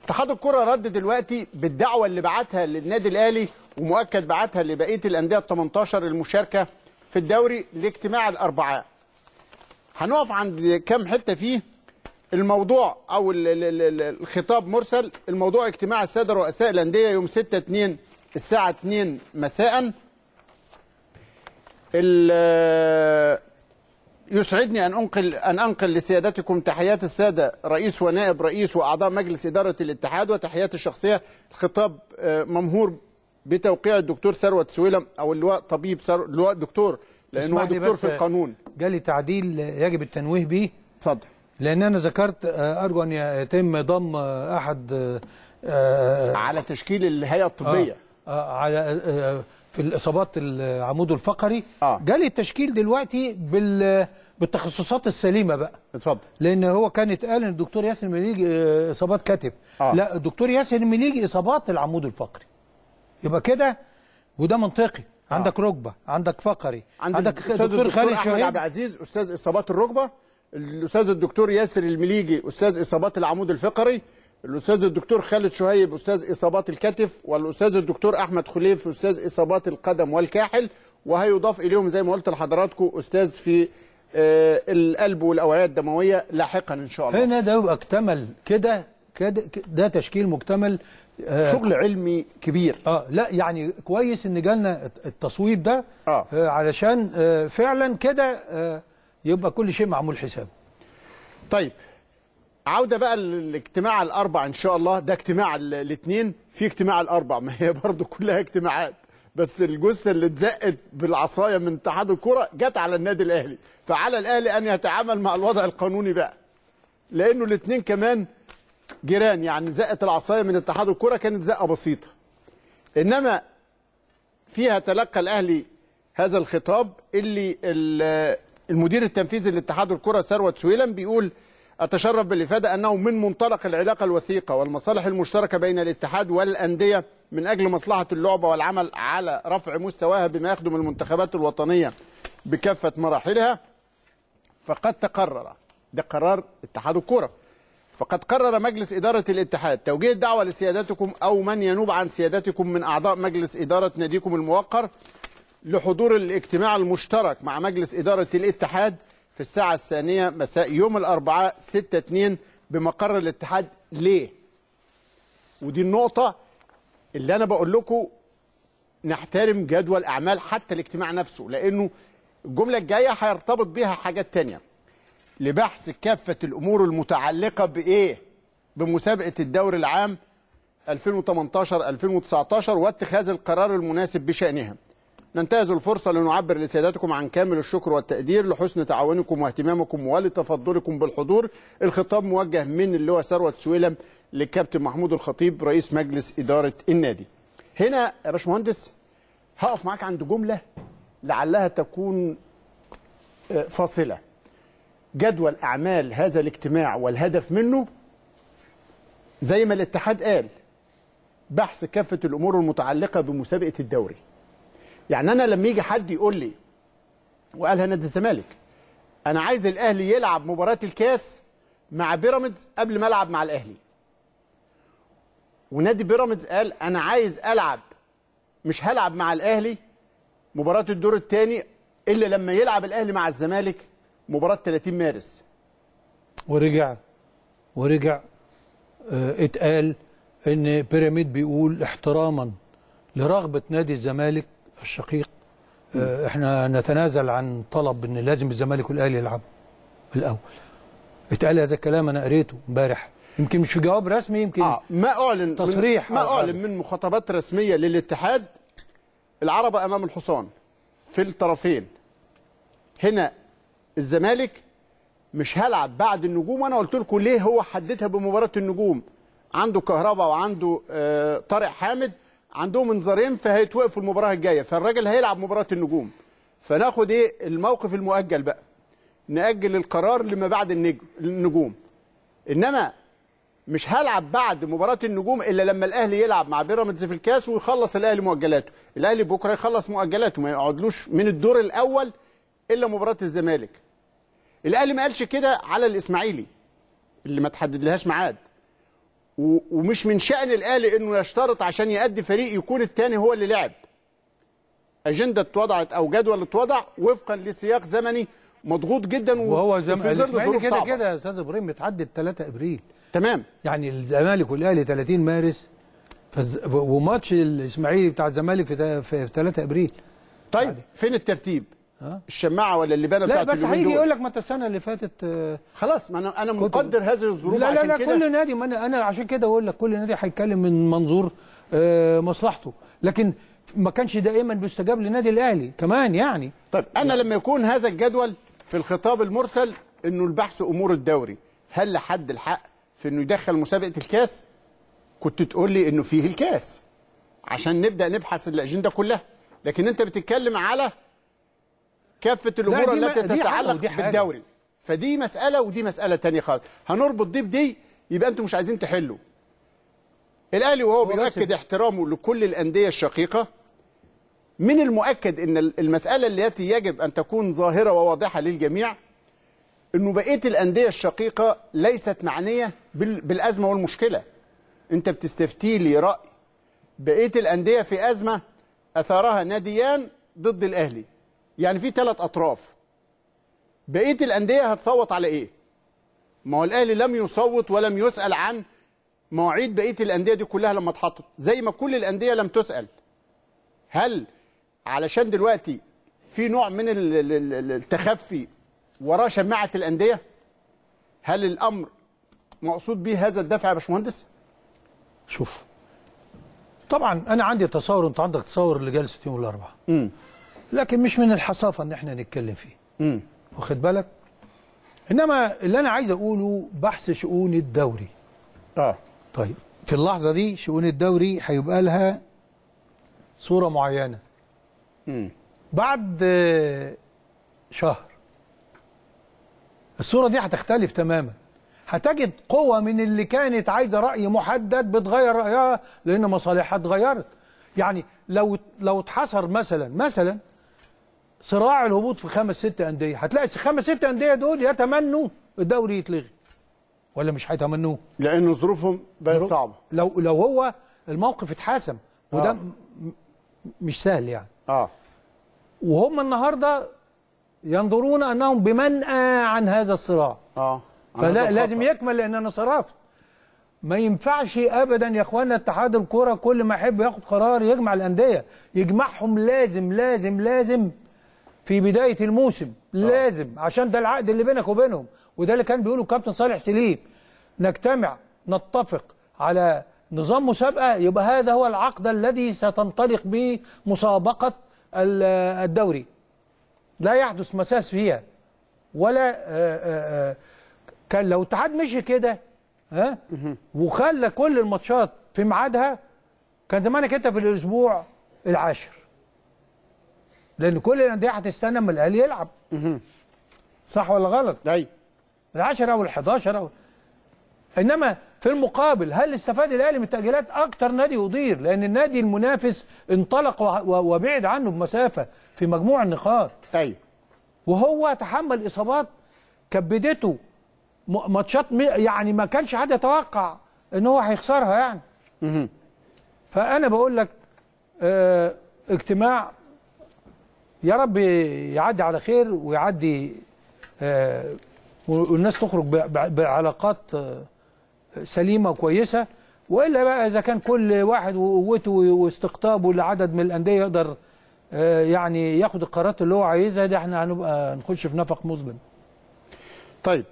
اتحاد الكره رد دلوقتي بالدعوه اللي بعتها للنادي الاهلي ومؤكد بعتها لبقيه الانديه ال 18 المشاركه في الدوري لاجتماع الاربعاء. هنقف عند كام حته فيه الموضوع او الخطاب مرسل الموضوع اجتماع الساده رؤساء الانديه يوم 6 2 الساعه 2 مساء يسعدني أن أنقل أن أنقل لسيادتكم تحيات السادة رئيس ونائب رئيس وأعضاء مجلس إدارة الاتحاد وتحياتي الشخصية الخطاب آه، ممهور بتوقيع الدكتور ثروت سويلم أو اللواء طبيب سر... اللواء دكتور لأنه هو دكتور في القانون جالي تعديل يجب التنويه به اتفضل لأن أنا ذكرت آه، أرجو أن يتم ضم آه، أحد على تشكيل الهيئة الطبية آه. آه على آه في الاصابات العمود الفقري آه. جالي التشكيل دلوقتي بال بالتخصصات السليمه بقى اتفضل لان هو كان اتقال ان الدكتور ياسر المليجي آه، اصابات كتف آه. لا الدكتور ياسر المليجي اصابات العمود الفقري يبقى كده وده منطقي آه. عندك ركبه عندك فقري عند عندك الدكتور, الدكتور خالد شاهين عبد العزيز استاذ اصابات الركبه الاستاذ الدكتور ياسر المليجي استاذ اصابات العمود الفقري الاستاذ الدكتور خالد شهيب استاذ اصابات الكتف والاستاذ الدكتور احمد خليف استاذ اصابات القدم والكاحل وهيضاف اليهم زي ما قلت لحضراتكم استاذ في آه، القلب والاوعيه الدمويه لاحقا ان شاء الله هنا ده يبقى اكتمل كده كده ده تشكيل مكتمل آه شغل علمي كبير اه لا يعني كويس ان جالنا التصويب ده آه. آه علشان آه فعلا كده آه يبقى كل شيء معمول حسابه طيب عوده بقى للاجتماع الاربع ان شاء الله ده اجتماع الاثنين في اجتماع الاربع ما هي برضو كلها اجتماعات بس الجثه اللي اتزقت بالعصايه من اتحاد الكره جت على النادي الاهلي فعلى الاهلي ان يتعامل مع الوضع القانوني بقى لانه الاثنين كمان جيران يعني زقت العصايه من اتحاد الكره كانت زقه بسيطه انما فيها تلقى الاهلي هذا الخطاب اللي المدير التنفيذي لاتحاد الكره ثروت سويلم بيقول أتشرف بالإفادة أنه من منطلق العلاقة الوثيقة والمصالح المشتركة بين الاتحاد والأندية من أجل مصلحة اللعبة والعمل على رفع مستواها بما يخدم المنتخبات الوطنية بكافة مراحلها فقد تقرر ده قرار اتحاد الكوره فقد قرر مجلس إدارة الاتحاد توجيه الدعوة لسيادتكم أو من ينوب عن سيادتكم من أعضاء مجلس إدارة ناديكم الموقر لحضور الاجتماع المشترك مع مجلس إدارة الاتحاد في الساعة الثانية مساء يوم الأربعاء 6-2 بمقر الاتحاد ليه؟ ودي النقطة اللي أنا بقول لكم نحترم جدول أعمال حتى الاجتماع نفسه لأنه الجملة الجاية هيرتبط بيها حاجات تانية لبحث كافة الأمور المتعلقة بإيه؟ بمسابقة الدوري العام 2018 2019 واتخاذ القرار المناسب بشأنها ننتهز الفرصة لنعبر لسيادتكم عن كامل الشكر والتقدير لحسن تعاونكم واهتمامكم ولتفضلكم بالحضور الخطاب موجه من اللواء ثروت سويلم للكابتن محمود الخطيب رئيس مجلس إدارة النادي هنا يا باشمهندس هقف معاك عند جملة لعلها تكون آه، فاصلة جدول أعمال هذا الاجتماع والهدف منه زي ما الاتحاد قال بحث كافة الأمور المتعلقة بمسابقة الدوري يعني انا لما يجي حد يقول لي وقالها نادي الزمالك انا عايز الاهلي يلعب مباراه الكاس مع بيراميدز قبل ما العب مع الاهلي ونادي بيراميدز قال انا عايز العب مش هلعب مع الاهلي مباراه الدور الثاني الا لما يلعب الاهلي مع الزمالك مباراه 30 مارس ورجع ورجع آه، اتقال ان بيراميد بيقول احتراما لرغبه نادي الزمالك الشقيق آه، احنا نتنازل عن طلب ان لازم الزمالك والاهلي يلعبوا الاول اتقال هذا الكلام انا قريته امبارح يمكن مش في جواب رسمي يمكن آه ما اعلن تصريح ما اعلن من مخاطبات رسميه للاتحاد العربه امام الحصان في الطرفين هنا الزمالك مش هلعب بعد النجوم وانا قلت لكم ليه هو حددها بمباراه النجوم عنده كهربا وعنده آه، طارق حامد عندهم انذارين فهيتوقفوا المباراه الجايه فالراجل هيلعب مباراه النجوم فناخد ايه الموقف المؤجل بقى ناجل القرار لما بعد النجم النجوم انما مش هلعب بعد مباراه النجوم الا لما الاهلي يلعب مع بيراميدز في الكاس ويخلص الاهلي مؤجلاته الاهلي بكره يخلص مؤجلاته ما يقعدلوش من الدور الاول الا مباراه الزمالك الاهلي ما قالش كده على الاسماعيلي اللي ما تحددلهاش ميعاد ومش من شأن الأهلي إنه يشترط عشان يأدي فريق يكون التاني هو اللي لعب. أجندة اتوضعت أو جدول اتوضع وفقا لسياق زمني مضغوط جدا وهو زم... الاسماعيلي يعني كده كده يا استاذ ابراهيم متعدد 3 ابريل تمام يعني الزمالك والاهلي 30 مارس فز... وماتش الاسماعيلي بتاع الزمالك في, في 3 ابريل طيب يعني. فين الترتيب؟ الشماعه ولا اللبانه لا بس هيجي يقول لك ما انت السنه اللي فاتت آه، خلاص ما انا انا مقدر هذه الظروف عشان لا لا لا كل نادي ما انا, أنا عشان كده اقول لك كل نادي هيتكلم من منظور آه، مصلحته لكن ما كانش دائما بيستجاب للنادي الاهلي كمان يعني طيب انا لما يكون هذا الجدول في الخطاب المرسل انه البحث امور الدوري هل لحد الحق في انه يدخل مسابقه الكاس كنت تقول لي انه فيه الكاس عشان نبدا نبحث الاجنده كلها لكن انت بتتكلم على كافه الامور التي تتعلق بالدوري فدي مساله ودي مساله ثانيه خالص هنربط دي بدي يبقى انتم مش عايزين تحلوا الاهلي وهو بيؤكد احترامه لكل الانديه الشقيقه من المؤكد ان المساله التي يجب ان تكون ظاهره وواضحه للجميع انه بقيه الانديه الشقيقه ليست معنيه بالازمه والمشكله انت بتستفتي لي راي بقيه الانديه في ازمه اثارها ناديان ضد الاهلي يعني في ثلاث اطراف بقيه الانديه هتصوت على ايه ما هو الاهلي لم يصوت ولم يسال عن مواعيد بقيه الانديه دي كلها لما اتحطت زي ما كل الانديه لم تسال هل علشان دلوقتي في نوع من التخفي وراء شماعه الانديه هل الامر مقصود به هذا الدفع يا باشمهندس شوف طبعا انا عندي تصور انت عندك تصور لجلسه يوم الاربعاء لكن مش من الحصافه ان احنا نتكلم فيه امم واخد بالك انما اللي انا عايز اقوله بحث شؤون الدوري اه طيب في اللحظه دي شؤون الدوري هيبقى لها صوره معينه امم بعد شهر الصوره دي هتختلف تماما هتجد قوه من اللي كانت عايزه راي محدد بتغير رايها لان مصالحها اتغيرت يعني لو لو اتحصر مثلا مثلا صراع الهبوط في خمس ست انديه هتلاقي الخمس ست انديه دول يتمنوا الدوري يتلغي ولا مش هيتمنوه لان ظروفهم بقت صعبه لو لو هو الموقف اتحسم وده آه. مش سهل يعني اه وهم النهارده ينظرون انهم بمنأى عن هذا الصراع اه فلا لازم يكمل لان انا صرفت ما ينفعش ابدا يا اخوانا اتحاد الكوره كل ما يحب ياخد قرار يجمع الانديه يجمعهم لازم لازم لازم في بدايه الموسم آه. لازم عشان ده العقد اللي بينك وبينهم وده اللي كان بيقوله الكابتن صالح سليم نجتمع نتفق على نظام مسابقه يبقى هذا هو العقد الذي ستنطلق به مسابقه الدوري لا يحدث مساس فيها ولا آه، آه، كان لو اتحاد مشي كده ها وخلى كل الماتشات في ميعادها كان زمانك انت في الاسبوع العاشر لان كل الانديه هتستنى اما الاهلي يلعب صح ولا غلط ايوه ال10 او ال11 انما في المقابل هل استفاد الاهلي من التاجيلات اكتر نادي يضير لان النادي المنافس انطلق وبعد عنه بمسافه في مجموع النقاط ايوه وهو تحمل اصابات كبدته ماتشات يعني ما كانش حد يتوقع ان هو هيخسرها يعني فانا بقول لك آه، اجتماع يا رب يعدي على خير ويعدي آه، والناس تخرج بعلاقات آه، سليمة وكويسة وإلا بقى إذا كان كل واحد وقوته واستقطابه لعدد من الأندية يقدر آه، يعني ياخد القرارات اللي هو عايزها دي احنا هنبقى نخش في نفق مظلم. طيب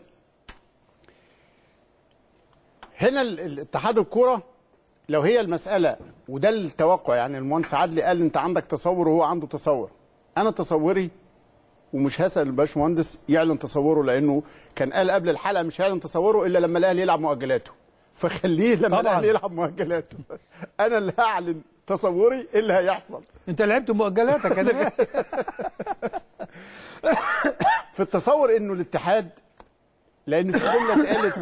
هنا الاتحاد الكوره لو هي المساله وده التوقع يعني المهندس عدلي قال انت عندك تصور وهو عنده تصور انا تصوري ومش هسال الباشمهندس يعلن تصوره لانه كان قال قبل الحلقه مش هيعلن تصوره الا لما الاهلي يلعب مؤجلاته فخليه لما الاهلي يلعب مؤجلاته انا اللي هعلن تصوري ايه اللي هيحصل انت لعبت مؤجلاتك انا في التصور انه الاتحاد لان في جمله اتقالت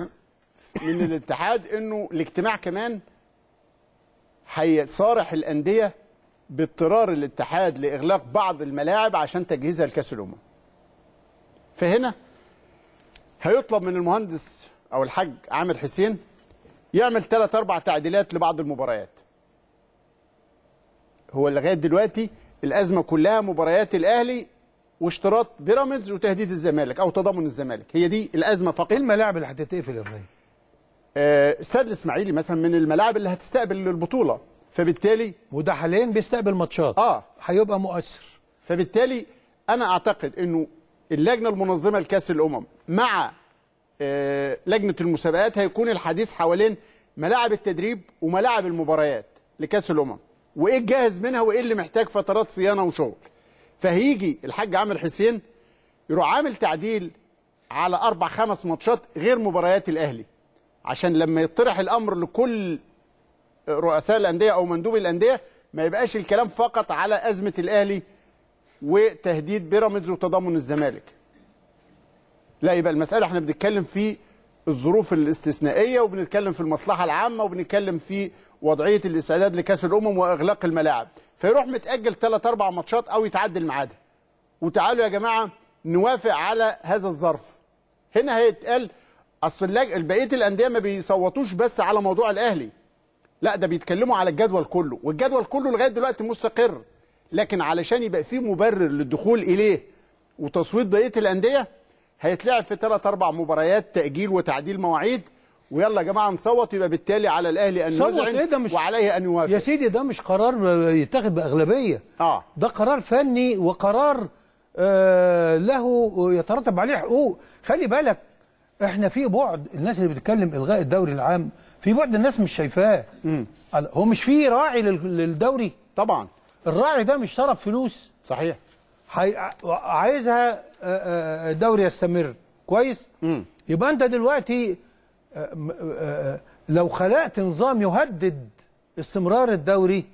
من الاتحاد انه الاجتماع كمان هيصارح الانديه باضطرار الاتحاد لاغلاق بعض الملاعب عشان تجهيزها لكاس الامم. فهنا هيطلب من المهندس او الحاج عامر حسين يعمل ثلاث اربع تعديلات لبعض المباريات. هو لغايه دلوقتي الازمه كلها مباريات الاهلي واشتراط بيراميدز وتهديد الزمالك او تضامن الزمالك هي دي الازمه فقط ايه الملاعب اللي هتتقفل يا استاد آه، الاسماعيلي مثلا من الملاعب اللي هتستقبل البطوله فبالتالي وده حاليا بيستقبل ماتشات اه هيبقى مؤثر فبالتالي انا اعتقد انه اللجنه المنظمه لكاس الامم مع آه لجنه المسابقات هيكون الحديث حوالين ملاعب التدريب وملاعب المباريات لكاس الامم وايه الجاهز منها وايه اللي محتاج فترات صيانه وشغل فهيجي الحاج عامر حسين يروح عامل تعديل على اربع خمس ماتشات غير مباريات الاهلي عشان لما يطرح الامر لكل رؤساء الانديه او مندوبي الانديه ما يبقاش الكلام فقط على ازمه الاهلي وتهديد بيراميدز وتضامن الزمالك لا يبقى المساله احنا بنتكلم في الظروف الاستثنائيه وبنتكلم في المصلحه العامه وبنتكلم في وضعيه الاستعداد لكاس الامم واغلاق الملاعب فيروح متاجل ثلاث اربع ماتشات او يتعدل الميعاد. وتعالوا يا جماعه نوافق على هذا الظرف هنا هيتقال اصل بقيه الانديه ما بيصوتوش بس على موضوع الاهلي لا ده بيتكلموا على الجدول كله والجدول كله لغايه دلوقتي مستقر لكن علشان يبقى فيه مبرر للدخول اليه وتصويت بقيه الانديه هيتلعب في ثلاث اربع مباريات تاجيل وتعديل مواعيد ويلا يا جماعه نصوت يبقى بالتالي على الاهلي ان يوزع إيه وعليه ان يوافق يا سيدي ده مش قرار يتخذ باغلبيه اه ده قرار فني وقرار آه له يترتب عليه حقوق خلي بالك احنا في بعد الناس اللي بتتكلم الغاء الدوري العام في بعد الناس مش شايفاه هو مش في راعي للدوري طبعا الراعي ده مش طرف فلوس صحيح حي... عايزها الدوري يستمر كويس مم. يبقى انت دلوقتي لو خلقت نظام يهدد استمرار الدوري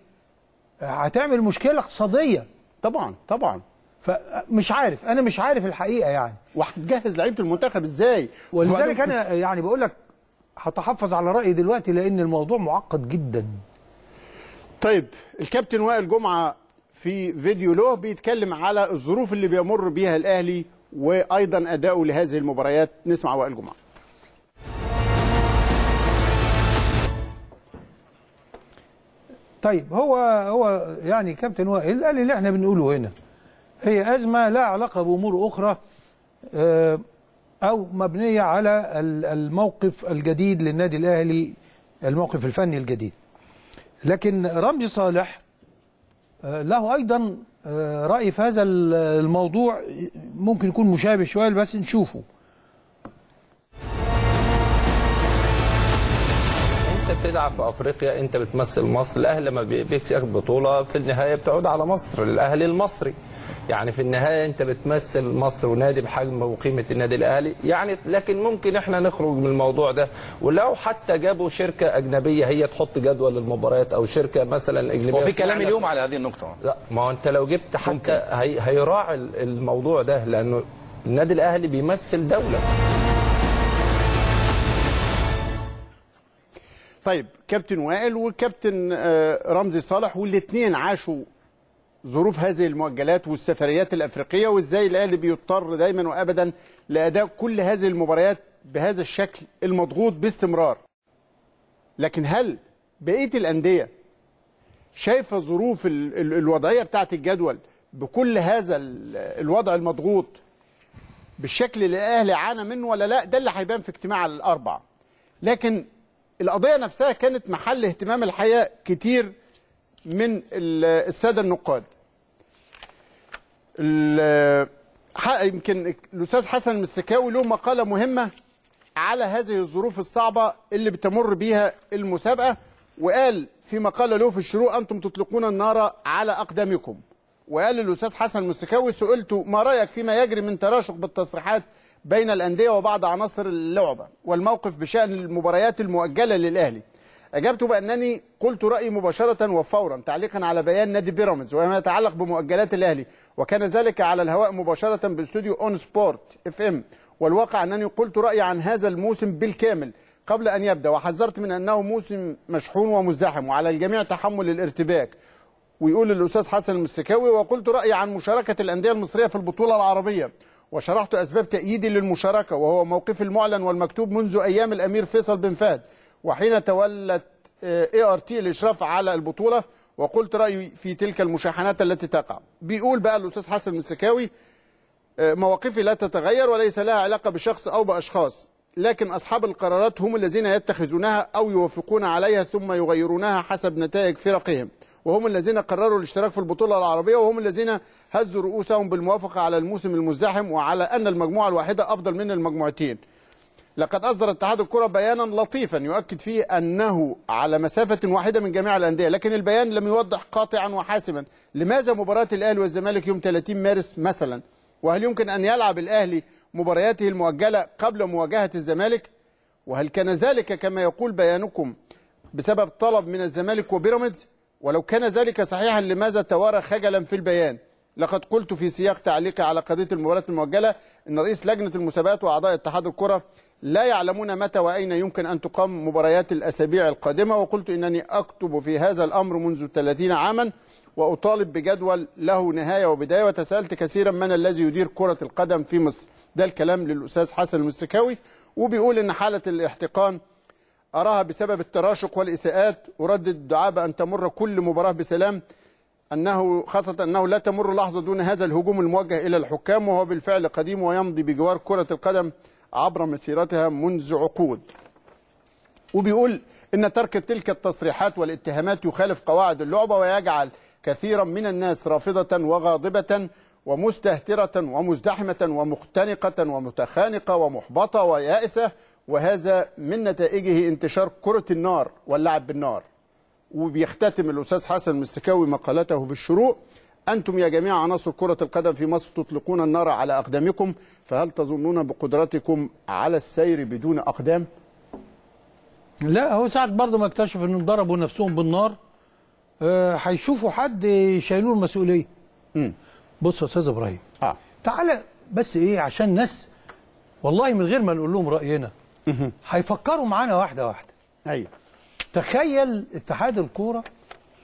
هتعمل مشكله اقتصاديه طبعا طبعا فمش عارف انا مش عارف الحقيقه يعني وهتجهز لعيبه المنتخب ازاي ولذلك انا يعني بقول لك هتحفظ على رايي دلوقتي لان الموضوع معقد جدا طيب الكابتن وائل جمعه في فيديو له بيتكلم على الظروف اللي بيمر بيها الاهلي وايضا اداؤه لهذه المباريات نسمع وائل جمعه طيب هو هو يعني كابتن وائل قال اللي احنا بنقوله هنا هي ازمه لا علاقه بامور اخرى آه، أو مبنية على الموقف الجديد للنادي الأهلي الموقف الفني الجديد لكن رمزي صالح آه، له أيضا آه، رأي في هذا الموضوع ممكن يكون مشابه شوية بس نشوفه بتلعب في افريقيا انت بتمثل مصر الاهلي لما بيكسب بطوله في النهايه بتعود على مصر الاهلي المصري يعني في النهايه انت بتمثل مصر ونادي بحجم وقيمه النادي الاهلي يعني لكن ممكن احنا نخرج من الموضوع ده ولو حتى جابوا شركه اجنبيه هي تحط جدول المباريات او شركه مثلا اجنبيه وفي كلام اليوم على هذه النقطه لا ما انت لو جبت حتى ممكن. هي هيراعي الموضوع ده لانه النادي الاهلي بيمثل دوله طيب كابتن وائل وكابتن آه، رمزي صالح والاثنين عاشوا ظروف هذه المؤجلات والسفريات الافريقيه وازاي الاهلي بيضطر دايما وابدا لاداء كل هذه المباريات بهذا الشكل المضغوط باستمرار لكن هل بقيه الانديه شايفه ظروف الوضعيه بتاعه الجدول بكل هذا الوضع المضغوط بالشكل اللي الاهلي عانى منه ولا لا ده اللي هيبان في اجتماع الاربعه. لكن القضيه نفسها كانت محل اهتمام الحقيقه كتير من الساده النقاد يمكن الاستاذ حسن المستكاوي له مقاله مهمه على هذه الظروف الصعبه اللي بتمر بيها المسابقه وقال في مقاله له في الشروق انتم تطلقون النار على اقدامكم وقال الاستاذ حسن المستكاوي سئلت ما رايك فيما يجري من تراشق بالتصريحات بين الانديه وبعض عناصر اللعبه والموقف بشان المباريات المؤجله للاهلي اجابته بانني قلت رايي مباشره وفورا تعليقا على بيان نادي بيراميدز وما يتعلق بمؤجلات الاهلي وكان ذلك على الهواء مباشره باستوديو اون سبورت اف ام والواقع انني قلت رايي عن هذا الموسم بالكامل قبل ان يبدا وحذرت من انه موسم مشحون ومزدحم وعلى الجميع تحمل الارتباك ويقول الاستاذ حسن المستكاوي وقلت رايي عن مشاركه الانديه المصريه في البطوله العربيه وشرحت اسباب تأييدي للمشاركه وهو موقف المعلن والمكتوب منذ ايام الامير فيصل بن فهد وحين تولت اي ار تي الاشراف على البطوله وقلت رايي في تلك المشاحنات التي تقع بيقول بقى الاستاذ حسن المسكاوي آه، مواقفي لا تتغير وليس لها علاقه بشخص او باشخاص لكن اصحاب القرارات هم الذين يتخذونها او يوافقون عليها ثم يغيرونها حسب نتائج فرقهم وهم الذين قرروا الاشتراك في البطوله العربيه وهم الذين هزوا رؤوسهم بالموافقه على الموسم المزدحم وعلى ان المجموعه الواحده افضل من المجموعتين لقد أصدر اتحاد الكرة بيانا لطيفا يؤكد فيه أنه على مسافة واحدة من جميع الأندية لكن البيان لم يوضح قاطعا وحاسما لماذا مباراة الأهلي والزمالك يوم 30 مارس مثلا وهل يمكن أن يلعب الأهلي مبارياته المؤجلة قبل مواجهة الزمالك وهل كان ذلك كما يقول بيانكم بسبب طلب من الزمالك وبيراميدز ولو كان ذلك صحيحا لماذا توارى خجلا في البيان لقد قلت في سياق تعليقي على قضية المباراة المؤجلة أن رئيس لجنة المسابقات وأعضاء اتحاد الكرة لا يعلمون متى وأين يمكن أن تقام مباريات الأسابيع القادمة وقلت إنني أكتب في هذا الأمر منذ 30 عاما وأطالب بجدول له نهاية وبداية وتسألت كثيرا من الذي يدير كرة القدم في مصر ده الكلام للأستاذ حسن المستكاوي وبيقول إن حالة الاحتقان أراها بسبب التراشق والإساءات أردد الدعاء بأن تمر كل مباراة بسلام أنه خاصة أنه لا تمر لحظة دون هذا الهجوم الموجه إلى الحكام وهو بالفعل قديم ويمضي بجوار كرة القدم عبر مسيرتها منذ عقود وبيقول إن ترك تلك التصريحات والاتهامات يخالف قواعد اللعبة ويجعل كثيرا من الناس رافضة وغاضبة ومستهترة ومزدحمة ومختنقة ومتخانقة ومحبطة ويائسة وهذا من نتائجه انتشار كرة النار واللعب بالنار وبيختتم الأستاذ حسن مستكاوي مقالته في الشروق أنتم يا جميع عناصر كرة القدم في مصر تطلقون النار على أقدامكم فهل تظنون بقدرتكم على السير بدون أقدام؟ لا هو ساعة برضه ما اكتشف أنهم ضربوا نفسهم بالنار آه، هيشوفوا أه حد يشيلوه المسؤولية بص يا أستاذ إبراهيم آه. تعالى بس إيه عشان ناس والله من غير ما نقول لهم رأينا هيفكروا معانا واحدة واحدة أيوه تخيل اتحاد الكورة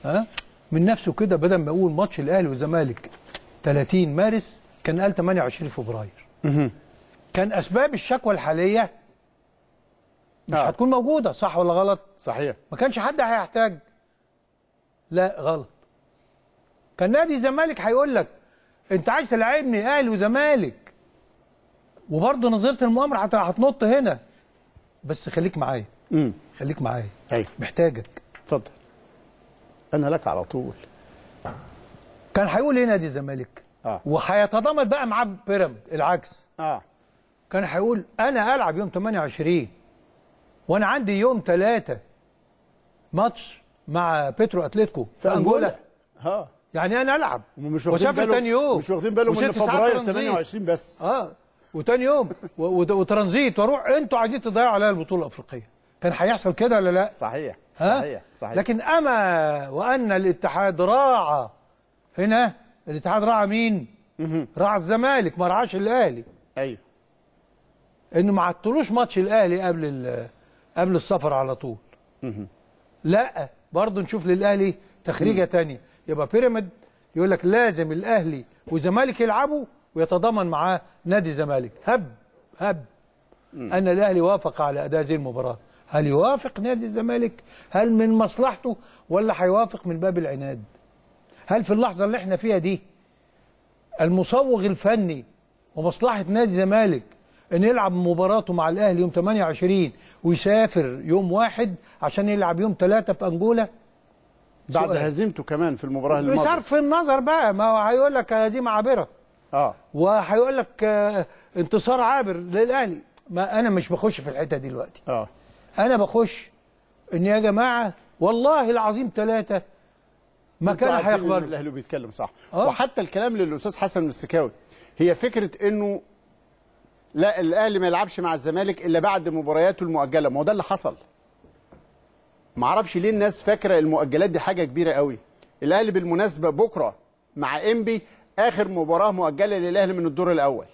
ها أه؟ من نفسه كده بدل ما يقول ماتش الاهلي والزمالك 30 مارس كان قال 28 فبراير كان اسباب الشكوى الحاليه مش آه. هتكون موجوده صح ولا غلط صحيح ما كانش حد هيحتاج لا غلط كان نادي الزمالك هيقول لك انت عايز تلعبني اهلي وزمالك وبرضه نظريه المؤامره هتنط هنا بس خليك معايا خليك معايا أيوه. محتاجك اتفضل انا لك على طول كان هيقول ايه نادي الزمالك اه وهيتضامن بقى معاه بيراميد العكس اه كان هيقول انا العب يوم 28 وانا عندي يوم 3 ماتش مع بترو اتلتيكو في انجولا اه يعني انا العب مش وسافر تاني يوم مش واخدين بالهم من فبراير 28 بس اه وتاني يوم وترانزيت واروح انتوا عايزين تضيعوا عليا البطوله الافريقيه كان هيحصل كده ولا لا صحيح صحيح صحيح لكن اما وان الاتحاد راعى هنا الاتحاد راعى مين راعى الزمالك ما رعاش الاهلي ايوه انه ما عطلوش ماتش الاهلي قبل قبل السفر على طول لا برضه نشوف للاهلي تخريجه ثانيه يبقى بيراميد يقول لك لازم الاهلي والزمالك يلعبوا ويتضامن معاه نادي الزمالك هب هب ان الاهلي وافق على اداء هذه المباراه هل يوافق نادي الزمالك هل من مصلحته ولا هيوافق من باب العناد هل في اللحظة اللي احنا فيها دي المصوغ الفني ومصلحة نادي الزمالك ان يلعب مباراته مع الاهلي يوم 28 ويسافر يوم واحد عشان يلعب يوم ثلاثة في انجولا بعد هزيمته كمان في المباراة اللي بصرف النظر بقى ما هو هيقول لك هزيمة عابرة اه وهيقول لك آه، انتصار عابر للاهلي ما انا مش بخش في الحتة دي دلوقتي اه أنا بخش إن يا جماعة والله العظيم ثلاثة ما كان هيقبل الأهلي بيتكلم صح أه؟ وحتى الكلام للاستاذ حسن السكاوي هي فكرة إنه لا الأهلي ما يلعبش مع الزمالك إلا بعد مبارياته المؤجلة ما هو ده اللي حصل ما اعرفش ليه الناس فاكرة المؤجلات دي حاجة كبيرة قوي الأهلي بالمناسبة بكرة مع إنبي آخر مباراة مؤجلة للأهلي من الدور الأول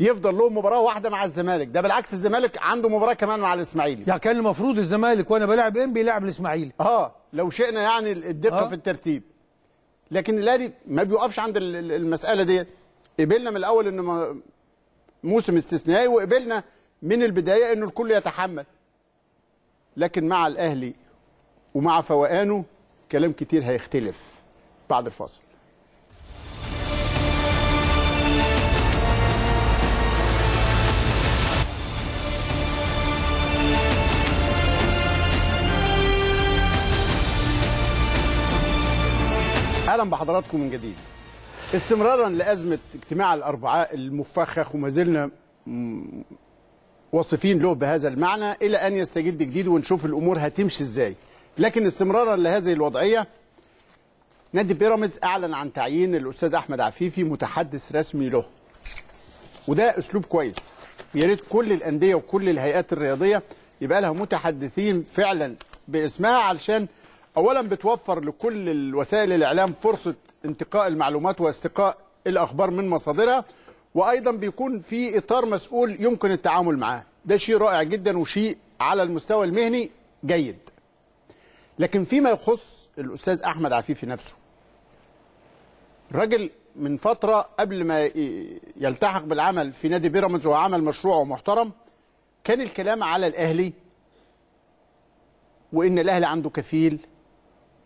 يفضل له مباراه واحده مع الزمالك ده بالعكس الزمالك عنده مباراه كمان مع الاسماعيلي يعني كان المفروض الزمالك وانا بلاعب ام إيه؟ بيلعب الاسماعيلي اه لو شئنا يعني الدقه آه. في الترتيب لكن الاهلي ما بيوقفش عند المساله ديت قبلنا من الاول ان موسم استثنائي وقبلنا من البدايه انه الكل يتحمل لكن مع الاهلي ومع فوقانه كلام كتير هيختلف بعد الفاصل اهلا بحضراتكم من جديد استمرارا لازمه اجتماع الاربعاء المفخخ وما زلنا واصفين له بهذا المعنى الى ان يستجد جديد ونشوف الامور هتمشي ازاي لكن استمرارا لهذه الوضعيه نادي بيراميدز اعلن عن تعيين الاستاذ احمد عفيفي متحدث رسمي له وده اسلوب كويس يا ريت كل الانديه وكل الهيئات الرياضيه يبقى لها متحدثين فعلا باسمها علشان اولا بتوفر لكل الوسائل الاعلام فرصه انتقاء المعلومات واستقاء الاخبار من مصادرها وايضا بيكون في اطار مسؤول يمكن التعامل معاه ده شيء رائع جدا وشيء على المستوى المهني جيد لكن فيما يخص الاستاذ احمد عفيفي نفسه راجل من فتره قبل ما يلتحق بالعمل في نادي بيراميدز وعمل مشروع محترم كان الكلام على الاهلي وان الاهلي عنده كفيل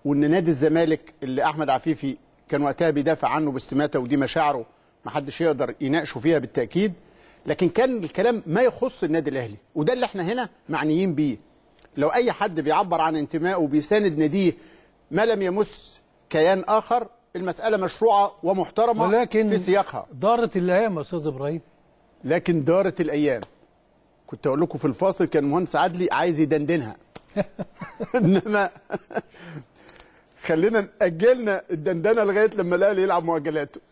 وان نادي الزمالك اللي احمد عفيفي كان وقتها بيدافع عنه باستماته ودي مشاعره ما حدش يقدر يناقشه فيها بالتاكيد لكن كان الكلام ما يخص النادي الاهلي وده اللي احنا هنا معنيين بيه لو اي حد بيعبر عن انتمائه وبيساند ناديه ما لم يمس كيان اخر المساله مشروعه ومحترمه ولكن في سياقها دارت الايام يا استاذ ابراهيم لكن دارت الايام كنت اقول لكم في الفاصل كان مهندس عدلي عايز يدندنها انما خلينا نأجلنا الدندنه لغايه لما الاهلي يلعب مؤجلاته.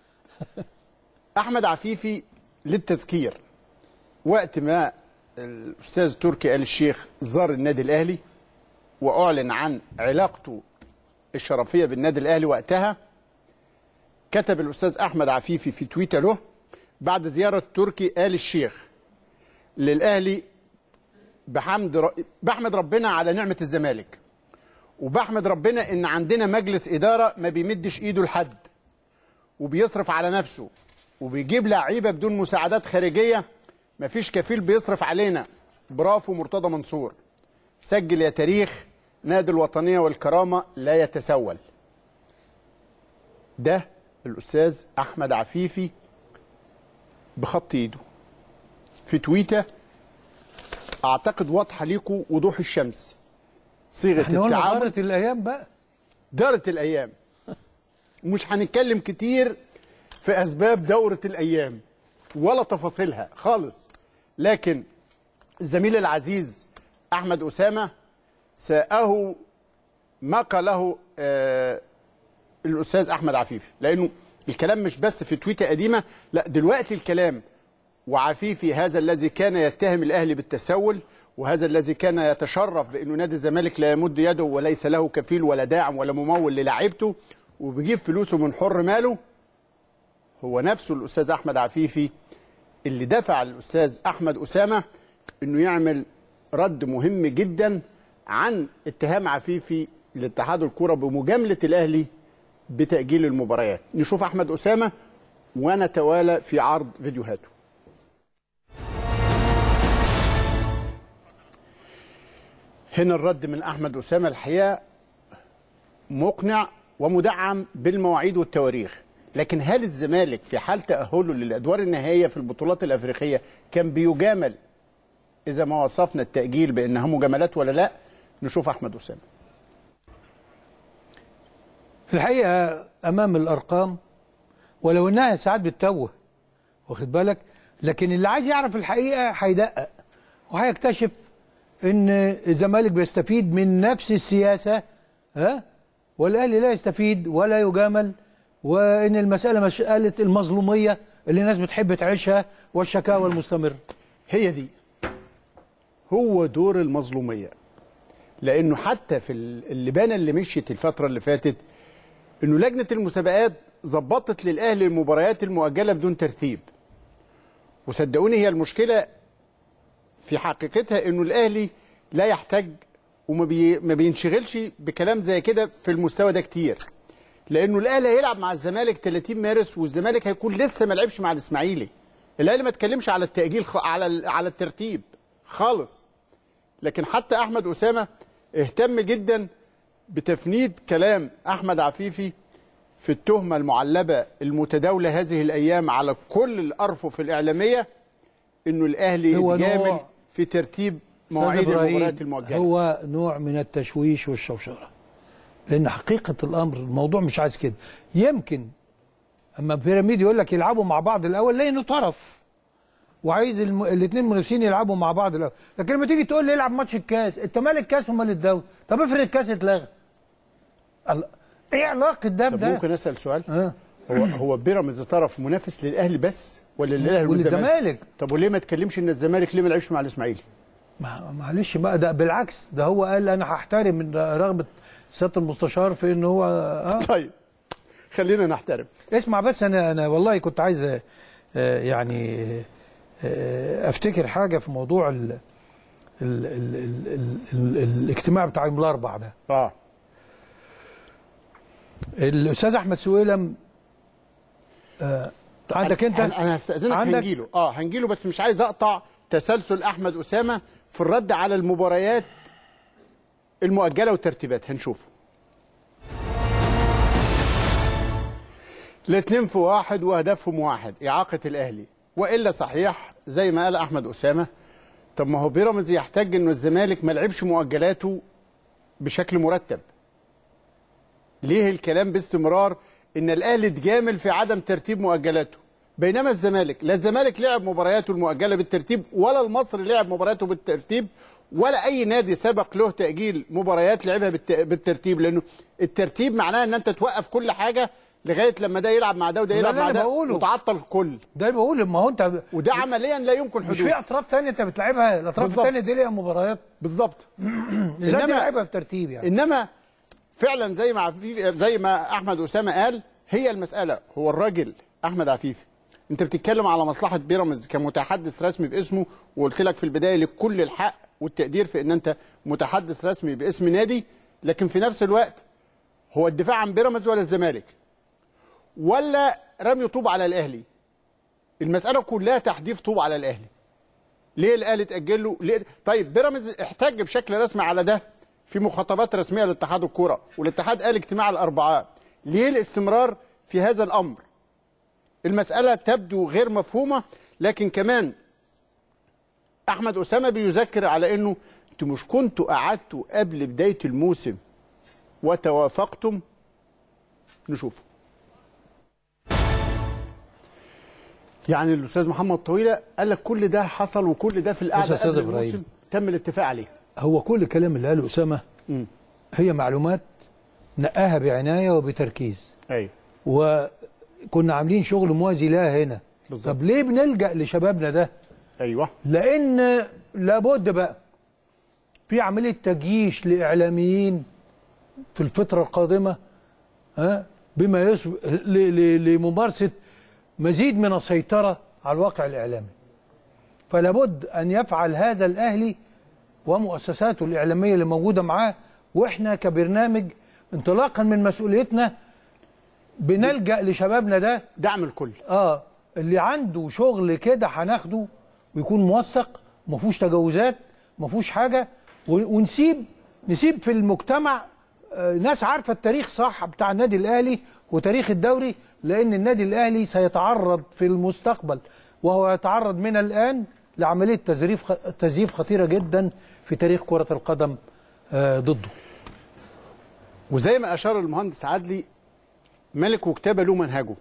احمد عفيفي للتذكير وقت ما الاستاذ تركي آل الشيخ زار النادي الاهلي واعلن عن علاقته الشرفيه بالنادي الاهلي وقتها كتب الاستاذ احمد عفيفي في تويتره بعد زياره تركي آل الشيخ للاهلي بحمد بحمد ربنا على نعمه الزمالك وبحمد ربنا ان عندنا مجلس اداره ما بيمدش ايده لحد وبيصرف على نفسه وبيجيب لعيبه بدون مساعدات خارجيه ما فيش كفيل بيصرف علينا برافو مرتضى منصور سجل يا تاريخ نادي الوطنيه والكرامه لا يتسول ده الاستاذ احمد عفيفي بخط ايده في تويته اعتقد واضحه ليكم وضوح الشمس صيغه التعامل دارت الايام بقى دارت الايام ومش هنتكلم كتير في اسباب دوره الايام ولا تفاصيلها خالص لكن الزميل العزيز احمد اسامه ساءه ما قاله آه الاستاذ احمد عفيفي لانه الكلام مش بس في تويته قديمه لا دلوقتي الكلام وعفيفي هذا الذي كان يتهم الاهلي بالتسول وهذا الذي كان يتشرف بانه نادي الزمالك لا يمد يده وليس له كفيل ولا داعم ولا ممول للاعيبته وبيجيب فلوسه من حر ماله هو نفسه الاستاذ احمد عفيفي اللي دفع الاستاذ احمد اسامه انه يعمل رد مهم جدا عن اتهام عفيفي لاتحاد الكوره بمجامله الاهلي بتاجيل المباريات نشوف احمد اسامه ونتوالى في عرض فيديوهاته هنا الرد من أحمد أسامة الحقيقة مقنع ومدعم بالمواعيد والتواريخ لكن هل الزمالك في حال تأهله للأدوار النهائية في البطولات الأفريقية كان بيجامل إذا ما وصفنا التأجيل بأنها مجاملات ولا لا نشوف أحمد أسامة الحقيقة أمام الأرقام ولو أنها ساعات بتتوه واخد بالك لكن اللي عايز يعرف الحقيقة هيدقق وهيكتشف ان الزمالك بيستفيد من نفس السياسه ها والاهلي لا يستفيد ولا يجامل وان المساله مساله المظلوميه اللي الناس بتحب تعيشها والشكاوى المستمره هي دي هو دور المظلوميه لانه حتى في اللبانه اللي مشيت الفتره اللي فاتت انه لجنه المسابقات ظبطت للاهلي المباريات المؤجله بدون ترتيب وصدقوني هي المشكله في حقيقتها انه الاهلي لا يحتاج وما بي ما بينشغلش بكلام زي كده في المستوى ده كتير لانه الاهلي هيلعب مع الزمالك 30 مارس والزمالك هيكون لسه ما لعبش مع الاسماعيلي الاهلي ما اتكلمش على التاجيل خ... على على الترتيب خالص لكن حتى احمد اسامه اهتم جدا بتفنيد كلام احمد عفيفي في التهمه المعلبه المتداوله هذه الايام على كل الارفف الاعلاميه انه الاهلي يتجامل في ترتيب مواعيد المباريات المؤجله هو نوع من التشويش والشوشره لان حقيقه الامر الموضوع مش عايز كده يمكن اما بيراميد يقول لك يلعبوا مع بعض الاول لانه طرف وعايز الم... الاثنين منافسين يلعبوا مع بعض الاول لكن لما تيجي تقول لي العب ماتش الكاس انت مال الكاس ومال الدوري طب افرض الكاس اتلغى ال... ايه علاقه ده بده ممكن اسال سؤال أه؟ هو هو بيراميدز طرف منافس للاهلي بس ولا والزمالك طب وليه ما تكلمش ان الزمالك ليه ما لعبش مع الاسماعيلي؟ معلش بقى ده بالعكس ده هو قال انا هحترم رغبه سياده المستشار في ان هو آه طيب خلينا نحترم اسمع بس انا انا والله كنت عايز آه، يعني آه، افتكر حاجه في موضوع ال ال ال ال ال ال الاجتماع بتاع يوم الاربعاء ده اه الاستاذ احمد سويلم آه عندك انت انا هستاذنك هنجيله اه هنجيله بس مش عايز اقطع تسلسل احمد اسامه في الرد على المباريات المؤجله والترتيبات هنشوفه الاثنين في واحد وهدفهم واحد اعاقه الاهلي والا صحيح زي ما قال احمد اسامه طب ما هو بيراميدز يحتاج انه الزمالك ما لعبش مؤجلاته بشكل مرتب ليه الكلام باستمرار ان الاهلي اتجامل في عدم ترتيب مؤجلاته بينما الزمالك لا الزمالك لعب مبارياته المؤجله بالترتيب ولا المصري لعب مبارياته بالترتيب ولا اي نادي سبق له تاجيل مباريات لعبها بالترتيب لانه الترتيب معناه ان انت توقف كل حاجه لغايه لما ده يلعب مع ده وده يلعب مع ده وتعطل الكل ده اللي بقوله ما هو انت وده عمليا لا يمكن حدوث مش في اطراف ثانيه انت بتلعبها الاطراف الثانيه دي ليها مباريات بالظبط انما لعبها بترتيب يعني انما فعلا زي ما عفيفي زي ما احمد اسامه قال هي المساله هو الراجل احمد عفيفي انت بتتكلم على مصلحه بيراميدز كمتحدث رسمي باسمه وقلت لك في البدايه لكل الحق والتقدير في ان انت متحدث رسمي باسم نادي لكن في نفس الوقت هو الدفاع عن بيراميدز ولا الزمالك ولا رمي طوب على الاهلي المساله كلها تحديف طوب على الاهلي ليه الاهلي تاجل له ليه طيب بيراميدز احتج بشكل رسمي على ده في مخاطبات رسميه لاتحاد الكوره والاتحاد قال اجتماع الاربعاء ليه الاستمرار في هذا الامر المساله تبدو غير مفهومه لكن كمان احمد اسامه بيذكر على انه انتوا مش كنتوا قعدتوا قبل بدايه الموسم وتوافقتم نشوف يعني الاستاذ محمد طويله قال لك كل ده حصل وكل ده في القعده قبل الموسم تم الاتفاق عليه هو كل الكلام اللي قاله أسامة هي معلومات نقاها بعناية وبتركيز أيوة وكنا عاملين شغل موازي لها هنا بالزبط. طب ليه بنلجأ لشبابنا ده أيوة لأن لابد بقى في عملية تجييش لإعلاميين في الفترة القادمة ها بما يسبق لممارسة مزيد من السيطرة على الواقع الإعلامي فلابد أن يفعل هذا الأهلي ومؤسساته الإعلامية اللي موجودة معاه وإحنا كبرنامج انطلاقا من مسؤوليتنا بنلجأ لشبابنا ده دعم الكل آه اللي عنده شغل كده هناخده ويكون موثق ما فيهوش تجاوزات ما فيهوش حاجة ونسيب نسيب في المجتمع آه، ناس عارفة التاريخ صح بتاع النادي الأهلي وتاريخ الدوري لأن النادي الأهلي سيتعرض في المستقبل وهو يتعرض من الآن لعملية تزييف تزييف خطيرة جدا في تاريخ كرة القدم آه، ضده وزي ما أشار المهندس عدلي ملك وكتابة له منهجه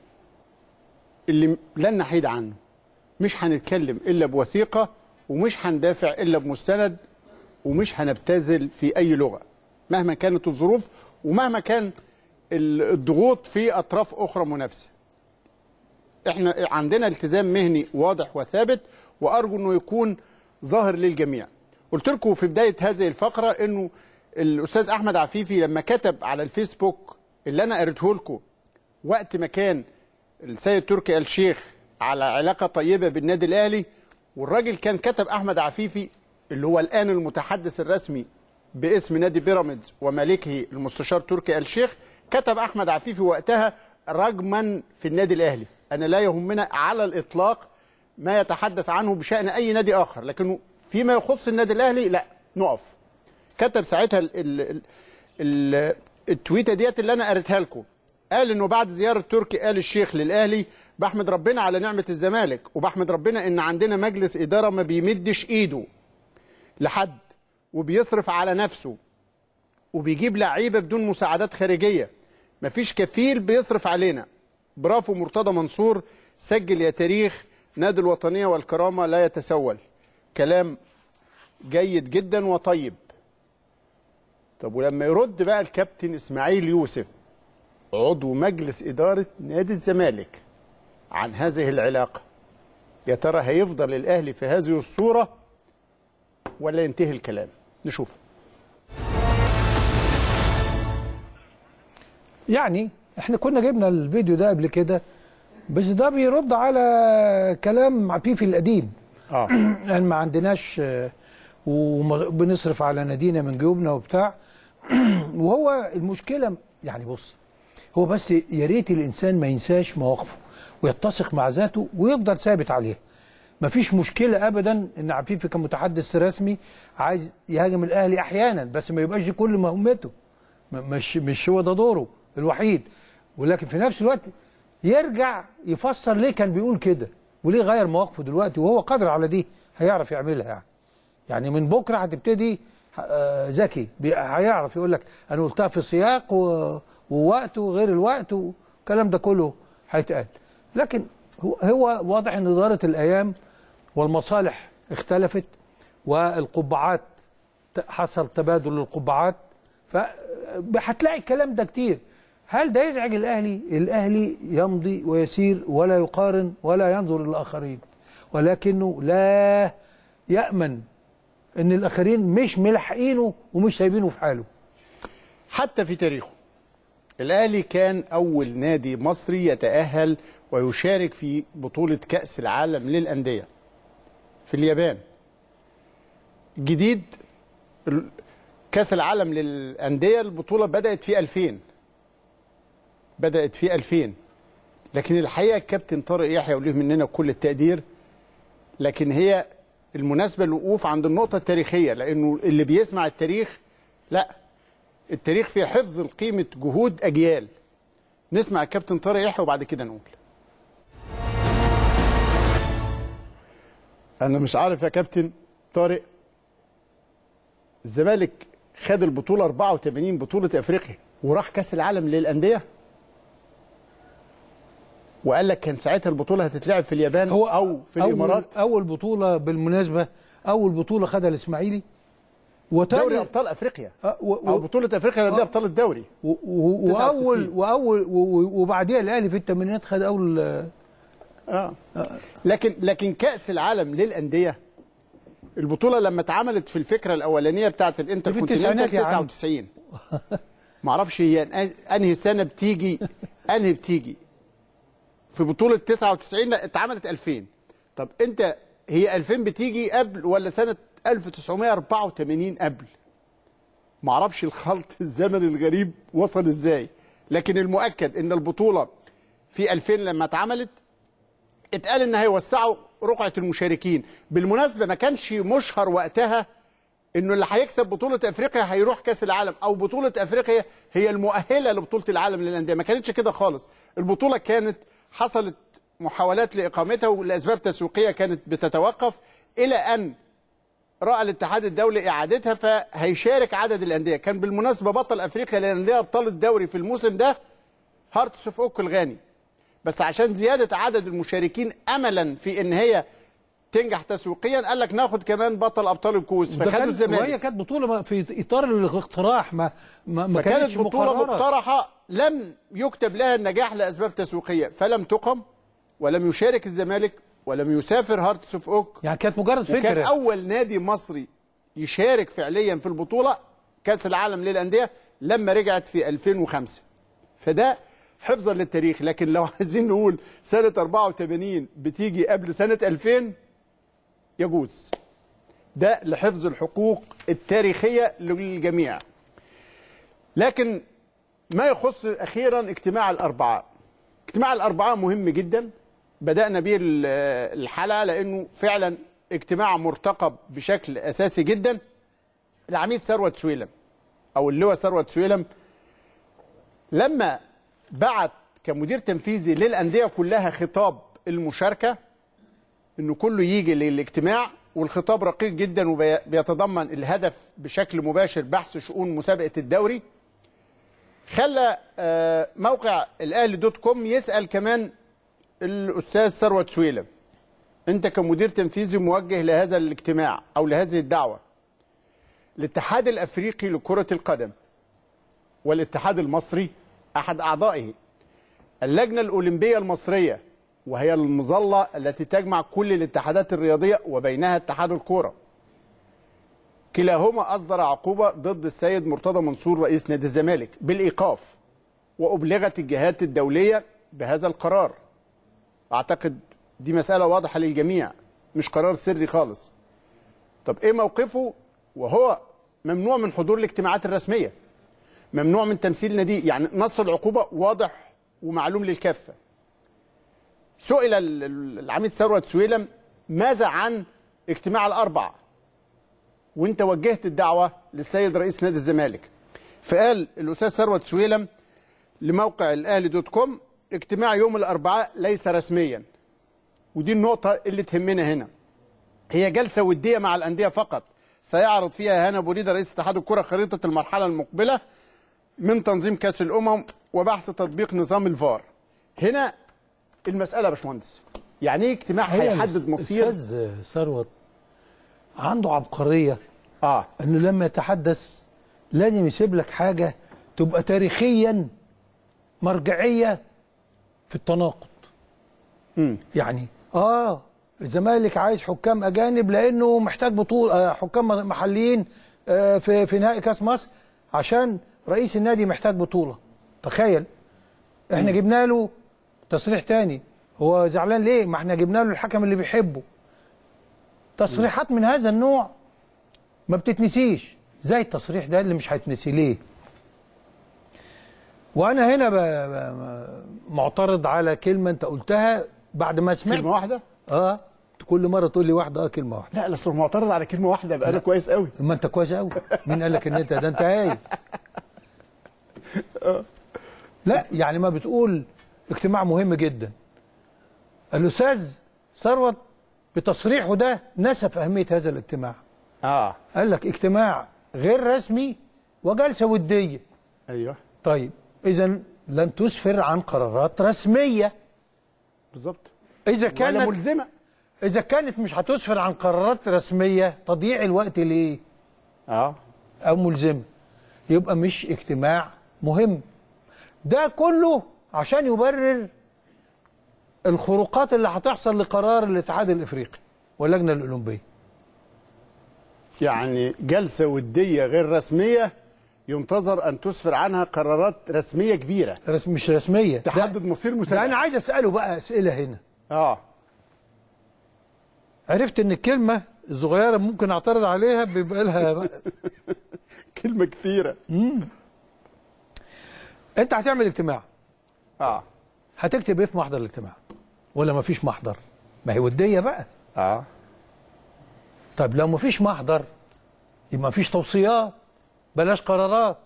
اللي لن نحيد عنه مش هنتكلم إلا بوثيقة ومش هندافع إلا بمستند ومش هنبتذل في أي لغة مهما كانت الظروف ومهما كان الضغوط في أطراف أخرى منافسة احنا عندنا التزام مهني واضح وثابت وارجو انه يكون ظاهر للجميع قلت لكم في بدايه هذه الفقره انه الاستاذ احمد عفيفي لما كتب على الفيسبوك اللي انا قريته لكم وقت ما كان السيد تركي آل الشيخ على علاقه طيبه بالنادي الاهلي والراجل كان كتب احمد عفيفي اللي هو الان المتحدث الرسمي باسم نادي بيراميدز ومالكه المستشار تركي آل الشيخ كتب احمد عفيفي وقتها رجما في النادي الاهلي انا لا يهمنا على الاطلاق ما يتحدث عنه بشأن أي نادي آخر لكنه فيما يخص النادي الأهلي لا نقف كتب ساعتها الـ الـ الـ التويته ديت اللي انا قريتها لكم قال انه بعد زياره تركي آل الشيخ للاهلي بحمد ربنا على نعمه الزمالك وبحمد ربنا ان عندنا مجلس اداره ما بيمدش ايده لحد وبيصرف على نفسه وبيجيب لعيبه بدون مساعدات خارجيه مفيش كفيل بيصرف علينا برافو مرتضى منصور سجل يا تاريخ نادي الوطنية والكرامة لا يتسول كلام جيد جدا وطيب طب ولما يرد بقى الكابتن إسماعيل يوسف عضو مجلس إدارة نادي الزمالك عن هذه العلاقة يا ترى هيفضل الأهلي في هذه الصورة ولا ينتهي الكلام نشوف يعني احنا كنا جبنا الفيديو ده قبل كده بس ده بيرد على كلام عفيفي القديم اه يعني ما عندناش آه، وبنصرف على نادينا من جيوبنا وبتاع وهو المشكله يعني بص هو بس يا ريت الانسان ما ينساش مواقفه ويتسق مع ذاته ويفضل ثابت عليها مفيش مشكله ابدا ان عفيفي كمتحدث رسمي عايز يهاجم الاهلي احيانا بس ما يبقاش دي كل مهمته مش مش هو ده دوره الوحيد ولكن في نفس الوقت يرجع يفسر ليه كان بيقول كده وليه غير مواقفه دلوقتي وهو قادر على دي هيعرف يعملها يعني يعني من بكره هتبتدي ذكي آه، هيعرف يقول لك انا قلتها في سياق ووقته وغير الوقت والكلام ده كله هيتقال لكن هو واضح ان دارت الايام والمصالح اختلفت والقبعات حصل تبادل للقبعات فهتلاقي الكلام ده كتير هل ده يزعج الأهلي؟ الأهلي يمضي ويسير ولا يقارن ولا ينظر للآخرين ولكنه لا يأمن أن الآخرين مش ملحقينه ومش سايبينه في حاله حتى في تاريخه الأهلي كان أول نادي مصري يتأهل ويشارك في بطولة كأس العالم للأندية في اليابان جديد كأس العالم للأندية البطولة بدأت في 2000 بدأت في 2000 لكن الحقيقة الكابتن طارق يحيى وليه مننا كل التقدير لكن هي المناسبة الوقوف عند النقطة التاريخية لأنه اللي بيسمع التاريخ لا التاريخ في حفظ قيمة جهود أجيال نسمع الكابتن طارق يحيى وبعد كده نقول أنا مش عارف يا كابتن طارق الزمالك خد البطولة 84 بطولة أفريقيا وراح كأس العالم للأندية وقال لك كان ساعتها البطوله هتتلعب في اليابان هو او في أول الامارات اول بطوله بالمناسبه اول بطوله خدها الاسماعيلي دوري ابطال افريقيا أه، و و او بطوله افريقيا اللي أه ابطال الدوري واول واول وبعديها الاهلي في الثمانينات خد اول آه, آه. لكن لكن كاس العالم للانديه البطوله لما اتعملت في الفكره الاولانيه بتاعه الانتر في التسعينات 99 ما اعرفش هي انهي سنه بتيجي انهي بتيجي في بطوله 99 لا اتعملت 2000 طب انت هي 2000 بتيجي قبل ولا سنه 1984 قبل معرفش الخلط الزمني الغريب وصل ازاي لكن المؤكد ان البطوله في 2000 لما اتعملت اتقال ان هيوسعوا رقعه المشاركين بالمناسبه ما كانش مشهر وقتها انه اللي هيكسب بطوله افريقيا هيروح كاس العالم او بطوله افريقيا هي المؤهله لبطوله العالم للانديه ما كانتش كده خالص البطوله كانت حصلت محاولات لاقامتها ولاسباب تسويقيه كانت بتتوقف الى ان راى الاتحاد الدولي اعادتها فهيشارك عدد الانديه كان بالمناسبه بطل افريقيا للانديه ابطال الدوري في الموسم ده هارتس اوف اوك الغاني بس عشان زياده عدد المشاركين املا في ان هي تنجح تسويقيا قال لك ناخد كمان بطل ابطال الكوس فخدوا الزمالك وهي كانت بطوله في اطار الاقتراح ما ما, ما كانتش بطوله مقررة. مقترحه لم يكتب لها النجاح لاسباب تسويقيه فلم تقم ولم يشارك الزمالك ولم يسافر هارتس اوف اوك يعني كانت مجرد فكره كان اول نادي مصري يشارك فعليا في البطوله كاس العالم للانديه لما رجعت في 2005 فده حفظا للتاريخ لكن لو عايزين نقول سنه 84 بتيجي قبل سنه 2000 يجوز ده لحفظ الحقوق التاريخية للجميع لكن ما يخص أخيرا اجتماع الأربعاء اجتماع الأربعاء مهم جدا بدأنا به الحلقة لأنه فعلا اجتماع مرتقب بشكل أساسي جدا العميد ثروت سويلم أو اللواء ثروت سويلم لما بعت كمدير تنفيذي للأندية كلها خطاب المشاركة انه كله يجي للاجتماع والخطاب رقيق جدا وبيتضمن الهدف بشكل مباشر بحث شؤون مسابقه الدوري خلى آه، موقع الاهلي دوت كوم يسال كمان الاستاذ ثروت سويلم انت كمدير تنفيذي موجه لهذا الاجتماع او لهذه الدعوه الاتحاد الافريقي لكره القدم والاتحاد المصري احد اعضائه اللجنه الاولمبيه المصريه وهي المظله التي تجمع كل الاتحادات الرياضيه وبينها اتحاد الكوره. كلاهما اصدر عقوبه ضد السيد مرتضى منصور رئيس نادي الزمالك بالايقاف وابلغت الجهات الدوليه بهذا القرار. اعتقد دي مساله واضحه للجميع مش قرار سري خالص. طب ايه موقفه وهو ممنوع من حضور الاجتماعات الرسميه؟ ممنوع من تمثيل نادي يعني نص العقوبه واضح ومعلوم للكافه. سئل العميد ثروت سويلم ماذا عن اجتماع الاربع وانت وجهت الدعوه للسيد رئيس نادي الزمالك فقال الاستاذ ثروت سويلم لموقع الاهلي دوت كوم اجتماع يوم الاربعاء ليس رسميا ودي النقطه اللي تهمنا هنا هي جلسه وديه مع الانديه فقط سيعرض فيها هنا بوريده رئيس اتحاد الكره خريطه المرحله المقبله من تنظيم كاس الامم وبحث تطبيق نظام الفار هنا المساله يا باشمهندس يعني ايه اجتماع هيحدد مصير استاذ ثروت عنده عبقريه اه انه لما يتحدث لازم يسيب لك حاجه تبقى تاريخيا مرجعيه في التناقض امم يعني اه الزمالك عايز حكام اجانب لانه محتاج بطوله آه، حكام محليين آه، في في نهائي كاس مصر عشان رئيس النادي محتاج بطوله تخيل احنا جبنا له تصريح تاني هو زعلان ليه ما احنا جبنا له الحكم اللي بيحبه تصريحات من هذا النوع ما بتتنسيش زي التصريح ده اللي مش هيتنسي ليه وانا هنا ب... ب... معترض على كلمه انت قلتها بعد ما سمعت كلمه واحده اه كل مره تقول لي واحده اه كلمه واحده لا اصل معترض على كلمه واحده يبقى انا كويس قوي ما انت كويس قوي مين قال لك ان انت ده انت هايل آه. لا يعني ما بتقول اجتماع مهم جدا الأستاذ ثروت بتصريحه ده نسف أهمية هذا الاجتماع آه. قال لك اجتماع غير رسمي وجلسة ودية أيوه طيب إذا لن تسفر عن قرارات رسمية بالظبط إذا كانت ولا ملزمة إذا كانت مش هتسفر عن قرارات رسمية تضييع الوقت ليه؟ آه أو ملزمة يبقى مش اجتماع مهم ده كله عشان يبرر الخروقات اللي هتحصل لقرار الاتحاد الافريقي واللجنه الاولمبيه يعني جلسه وديه غير رسميه ينتظر ان تسفر عنها قرارات رسميه كبيره رسم مش رسميه تحدد مصير مسابقه انا عايز اساله بقى اسئله هنا اه عرفت ان الكلمه الصغيره ممكن اعترض عليها بيبقى لها كلمه كثيره امم انت هتعمل اجتماع اه هتكتب ايه في محضر الاجتماع ولا مفيش محضر ما هي وديه بقى اه طب لو مفيش محضر يبقى مفيش توصيات بلاش قرارات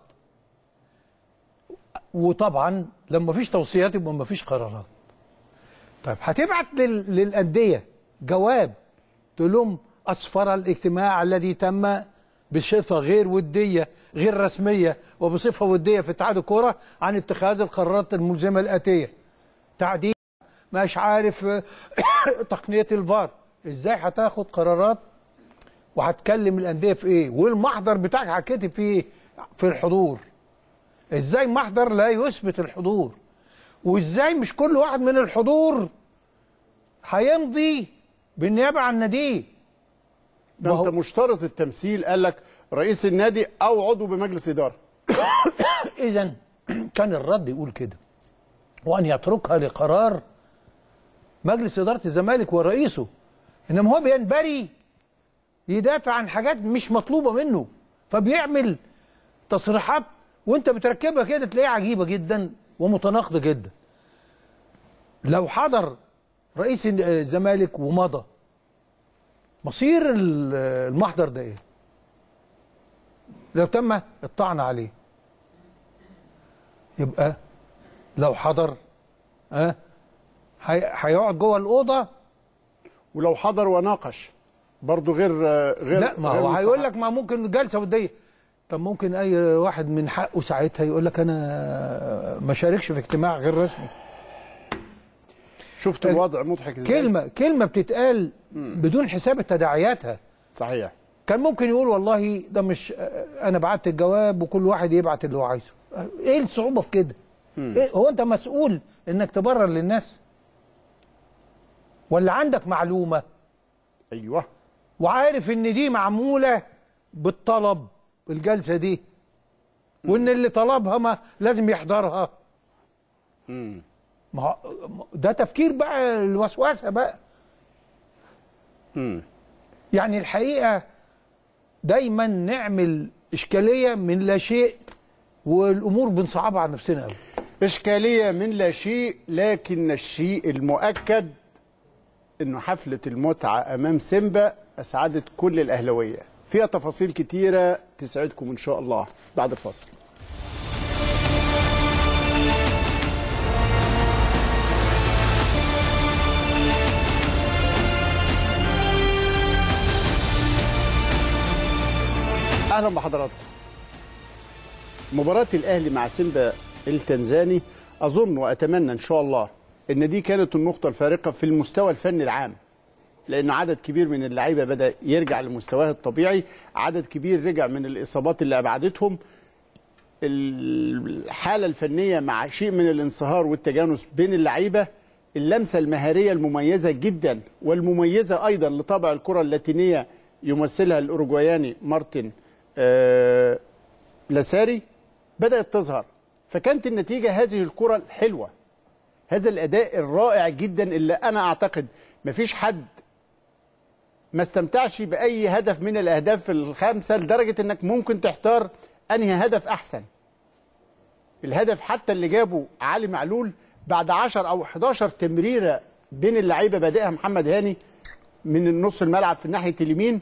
وطبعا لما مفيش توصيات يبقى مفيش قرارات طيب هتبعت لل... للانديه جواب تقول لهم اسفر الاجتماع الذي تم بصفة غير ودية غير رسمية وبصفة ودية في اتحاد الكرة عن اتخاذ القرارات الملزمة الآتية تعديل مش عارف تقنية الفار ازاي هتاخد قرارات وهتكلم الأندية في ايه والمحضر بتاعك هتكتب فيه ايه في الحضور ازاي محضر لا يثبت الحضور وازاي مش كل واحد من الحضور هيمضي بالنيابة عن ناديه ده انت مشترط التمثيل قال لك رئيس النادي او عضو بمجلس اداره اذا كان الرد يقول كده وان يتركها لقرار مجلس اداره الزمالك ورئيسه انما هو بينبري يدافع عن حاجات مش مطلوبه منه فبيعمل تصريحات وانت بتركبها كده تلاقيها عجيبه جدا ومتناقضه جدا لو حضر رئيس الزمالك ومضى مصير المحضر ده ايه لو تم الطعن عليه يبقى لو حضر ها هيقعد جوه الاوضه ولو حضر وناقش برضه غير غير لا ما هو هيقول لك ما ممكن جلسه وديه طب ممكن اي واحد من حقه ساعتها يقول لك انا ما شاركش في اجتماع غير رسمي شفت الوضع مضحك ازاي كلمه كلمه بتتقال بدون حساب تداعياتها صحيح كان ممكن يقول والله ده مش انا بعت الجواب وكل واحد يبعت اللي هو عايزه ايه الصعوبه في كده إيه هو انت مسؤول انك تبرر للناس ولا عندك معلومه ايوه وعارف ان دي معموله بالطلب الجلسه دي وان اللي طلبها ما لازم يحضرها امم ما ده تفكير بقى الوسوسه بقى يعني الحقيقه دايما نعمل اشكاليه من لا شيء والامور بنصعبها على نفسنا قوي اشكاليه من لا شيء لكن الشيء المؤكد انه حفله المتعه امام سيمبا اسعدت كل الاهلاويه فيها تفاصيل كتيره تسعدكم ان شاء الله بعد الفاصل اهلا بحضراتكم مباراه الاهلي مع سيمبا التنزاني اظن واتمنى ان شاء الله ان دي كانت النقطه الفارقه في المستوى الفني العام لان عدد كبير من اللعيبه بدا يرجع لمستواه الطبيعي عدد كبير رجع من الاصابات اللي ابعدتهم الحاله الفنيه مع شيء من الانصهار والتجانس بين اللعيبه اللمسه المهاريه المميزه جدا والمميزه ايضا لطابع الكره اللاتينيه يمثلها الاوروجواياني مارتن آه، لاساري بدأت تظهر فكانت النتيجة هذه الكرة الحلوة هذا الأداء الرائع جدا اللي أنا أعتقد مفيش حد ما استمتعش بأي هدف من الأهداف الخمسة لدرجة أنك ممكن تحتار أنهي هدف أحسن الهدف حتى اللي جابه علي معلول بعد 10 أو 11 تمريرة بين اللعيبة بادئها محمد هاني من النص الملعب في ناحية اليمين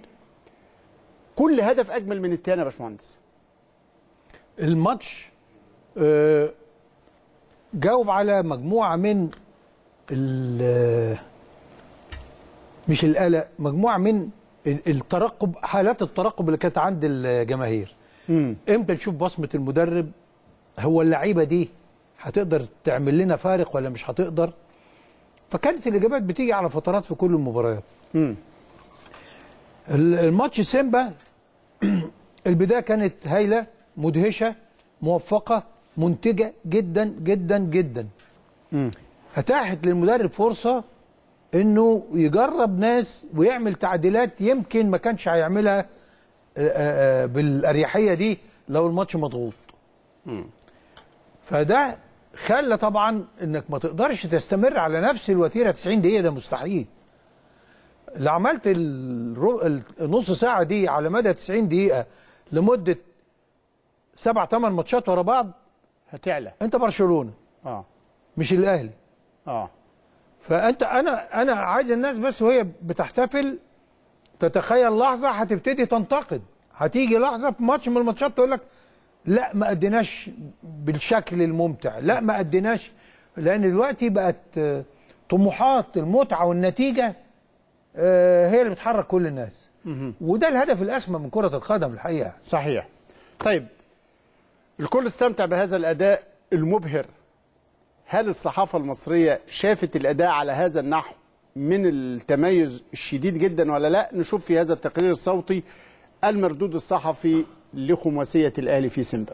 كل هدف اجمل من الثاني يا باشمهندس الماتش آه، جاوب على مجموعه من مش القلق مجموعه من الترقب حالات الترقب اللي كانت عند الجماهير امتى نشوف بصمه المدرب هو اللعيبه دي هتقدر تعمل لنا فارق ولا مش هتقدر فكانت الاجابات بتيجي على فترات في كل المباريات الماتش سيمبا البدايه كانت هايله مدهشه موفقه منتجه جدا جدا جدا مم. اتاحت للمدرب فرصه انه يجرب ناس ويعمل تعديلات يمكن ما كانش هيعملها آه، آه، آه، بالاريحيه دي لو الماتش مضغوط مم. فده خلى طبعا انك ما تقدرش تستمر على نفس الوتيره 90 دقيقه ده مستحيل لو عملت النص ساعة دي على مدى 90 دقيقة لمدة سبع ثمان ماتشات ورا بعض هتعلى انت برشلونة اه مش الاهلي اه فانت انا انا عايز الناس بس وهي بتحتفل تتخيل لحظة هتبتدي تنتقد هتيجي لحظة في ماتش من الماتشات تقول لك لا ما اديناش بالشكل الممتع لا ما اديناش لان دلوقتي بقت طموحات المتعة والنتيجة آه، هي اللي بتحرك كل الناس وده الهدف الاسمى من كره القدم الحقيقه صحيح طيب الكل استمتع بهذا الاداء المبهر هل الصحافه المصريه شافت الاداء على هذا النحو من التميز الشديد جدا ولا لا نشوف في هذا التقرير الصوتي المردود الصحفي لخماسيه الاهلي في سيمبا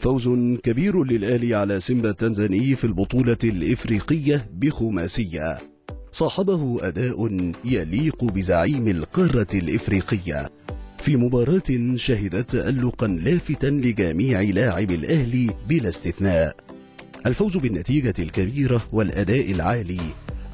فوز كبير للآل على سيمبا التنزاني في البطولة الإفريقية بخماسية صاحبه أداء يليق بزعيم القارة الإفريقية في مباراة شهدت تألقا لافتا لجميع لاعب الأهلي بلا استثناء الفوز بالنتيجة الكبيرة والأداء العالي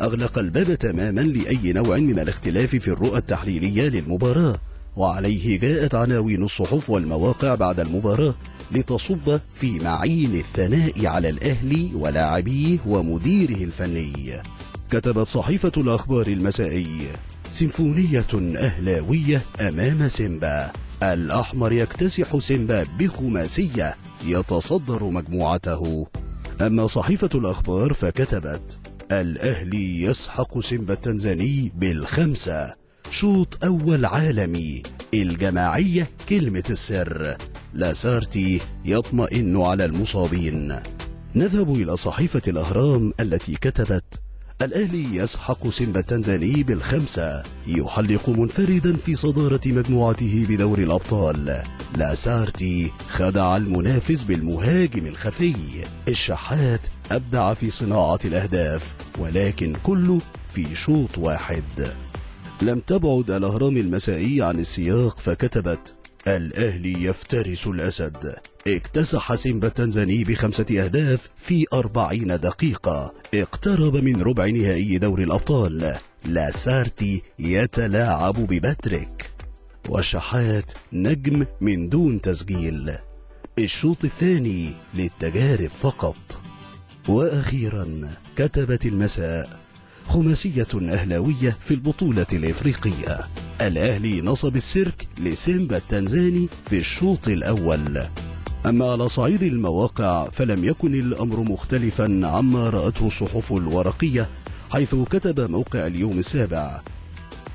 أغلق الباب تماما لأي نوع من الاختلاف في الرؤى التحليلية للمباراة وعليه جاءت عناوين الصحف والمواقع بعد المباراة لتصب في معين الثناء على الأهلي ولاعبيه ومديره الفني كتبت صحيفة الأخبار المسائي سيمفونية أهلاوية أمام سيمبا الأحمر يكتسح سيمبا بخماسية يتصدر مجموعته أما صحيفة الأخبار فكتبت الأهلي يسحق سيمبا التنزاني بالخمسة شوط أول عالمي الجماعية كلمة السر لاسارتي يطمئن على المصابين نذهب إلى صحيفة الأهرام التي كتبت الأهلي يسحق سيمبا التنزاني بالخمسة يحلق منفردا في صدارة مجموعته بدور الأبطال لاسارتي خدع المنافس بالمهاجم الخفي الشحات أبدع في صناعة الأهداف ولكن كله في شوط واحد لم تبعد الأهرام المسائي عن السياق فكتبت الأهلي يفترس الأسد اكتسح سيمبا التنزاني بخمسة أهداف في أربعين دقيقة اقترب من ربع نهائي دوري الأبطال لاسارتي يتلاعب بباتريك والشحات نجم من دون تسجيل الشوط الثاني للتجارب فقط وأخيرا كتبت المساء خماسية أهلاوية في البطولة الإفريقية الأهلي نصب السيرك لسيمبا التنزاني في الشوط الأول أما على صعيد المواقع فلم يكن الأمر مختلفا عما رأته الصحف الورقية حيث كتب موقع اليوم السابع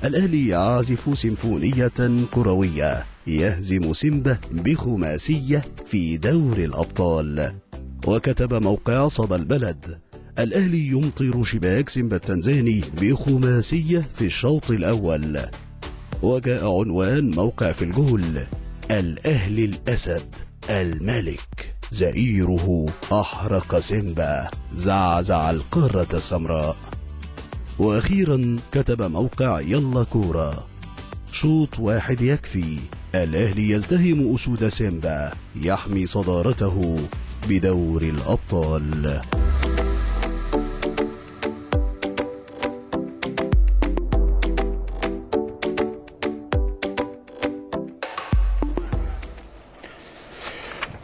الأهلي يعزف سيمفونية كروية يهزم سيمبا بخماسية في دور الأبطال وكتب موقع صدى البلد الأهلي يمطر شباك سيمبا التنزاني بخماسية في الشوط الأول وجاء عنوان موقع في الجول الأهلي الأسد الملك زئيره أحرق سيمبا زعزع القارة السمراء وأخيرا كتب موقع يلا كورة شوط واحد يكفي الأهلي يلتهم أسود سيمبا يحمي صدارته بدور الأبطال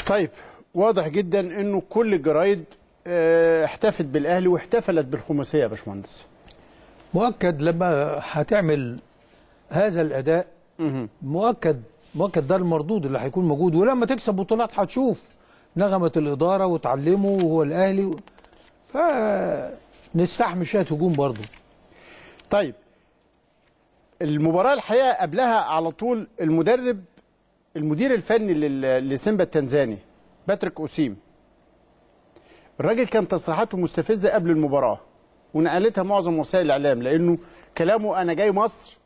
طيب واضح جدا انه كل الجرايد احتفت آه، بالاهلي واحتفلت بالخماسيه يا باشمهندس مؤكد لما هتعمل هذا الاداء مؤكد مؤكد ده المردود اللي هيكون موجود ولما تكسب بطولات هتشوف نغمه الاداره وتعلمه وهو الاهلي فنستحمل شويه هجوم برضه طيب المباراه الحقيقه قبلها على طول المدرب المدير الفني لسيمبا التنزاني باتريك اوسيم الراجل كان تصريحاته مستفزه قبل المباراه ونقلتها معظم وسائل الاعلام لانه كلامه انا جاي مصر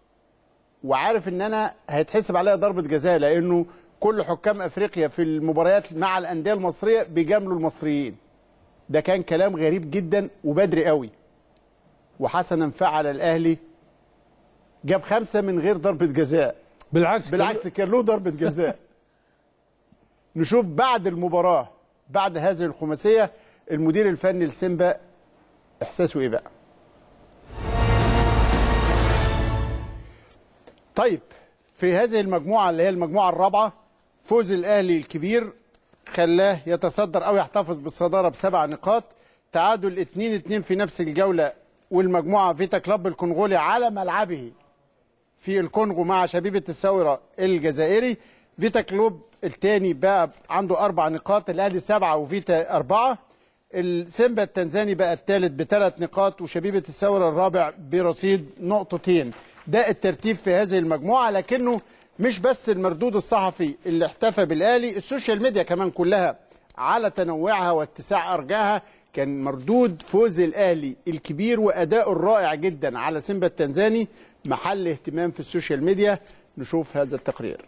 وعارف ان انا هيتحسب عليا ضربه جزاء لانه كل حكام افريقيا في المباريات مع الانديه المصريه بيجاملوا المصريين ده كان كلام غريب جدا وبدري قوي وحسنا فعل الاهلي جاب خمسه من غير ضربه جزاء بالعكس بالعكس كان له ضربه جزاء نشوف بعد المباراه بعد هذه الخماسيه المدير الفني لسيمبا احساسه ايه بقى طيب في هذه المجموعه اللي هي المجموعه الرابعه فوز الاهلي الكبير خلاه يتصدر او يحتفظ بالصداره بسبع نقاط تعادل 2-2 في نفس الجوله والمجموعه فيتا كلاب الكونغولي على ملعبه في الكونغو مع شبيبه الثوره الجزائري فيتا كلوب الثاني بقى عنده اربع نقاط الاهلي سبعه وفيتا اربعه السيمبا التنزاني بقى الثالث بثلاث نقاط وشبيبه الثوره الرابع برصيد نقطتين ده الترتيب في هذه المجموعه لكنه مش بس المردود الصحفي اللي احتفى بالاهلي السوشيال ميديا كمان كلها على تنوعها واتساع ارجاعها كان مردود فوز الاهلي الكبير واداؤه الرائع جدا على سيمبا التنزاني محل اهتمام في السوشيال ميديا نشوف هذا التقرير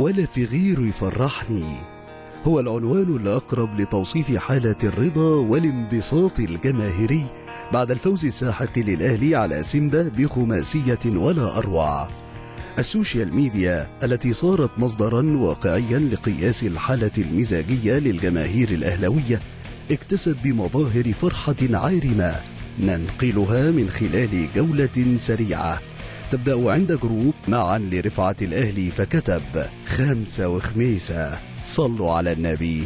ولا في غيره يفرحني هو العنوان الأقرب لتوصيف حالة الرضا والانبساط الجماهيري بعد الفوز الساحق للأهلي على سيمبا بخماسية ولا أروع السوشيال ميديا التي صارت مصدرا واقعيا لقياس الحالة المزاجية للجماهير الأهلوية اكتست بمظاهر فرحة عارمة ننقلها من خلال جولة سريعة تبدأ عند جروب معا لرفعة الأهلي فكتب خمسة وخميسة صلوا على النبي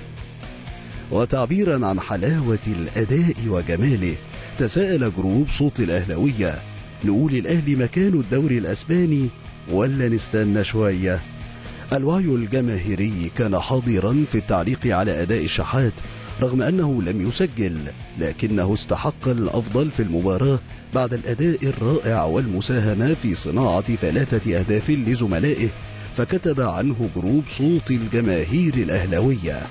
وتعبيرا عن حلاوة الأداء وجماله تساءل جروب صوت الأهلوية نقول الأهلي مكان الدوري الأسباني ولا نستنى شوية الوعي الجماهيري كان حاضرا في التعليق على أداء الشحات رغم أنه لم يسجل لكنه استحق الأفضل في المباراة بعد الأداء الرائع والمساهمة في صناعة ثلاثة أهداف لزملائه فكتب عنه جروب صوت الجماهير الأهلوية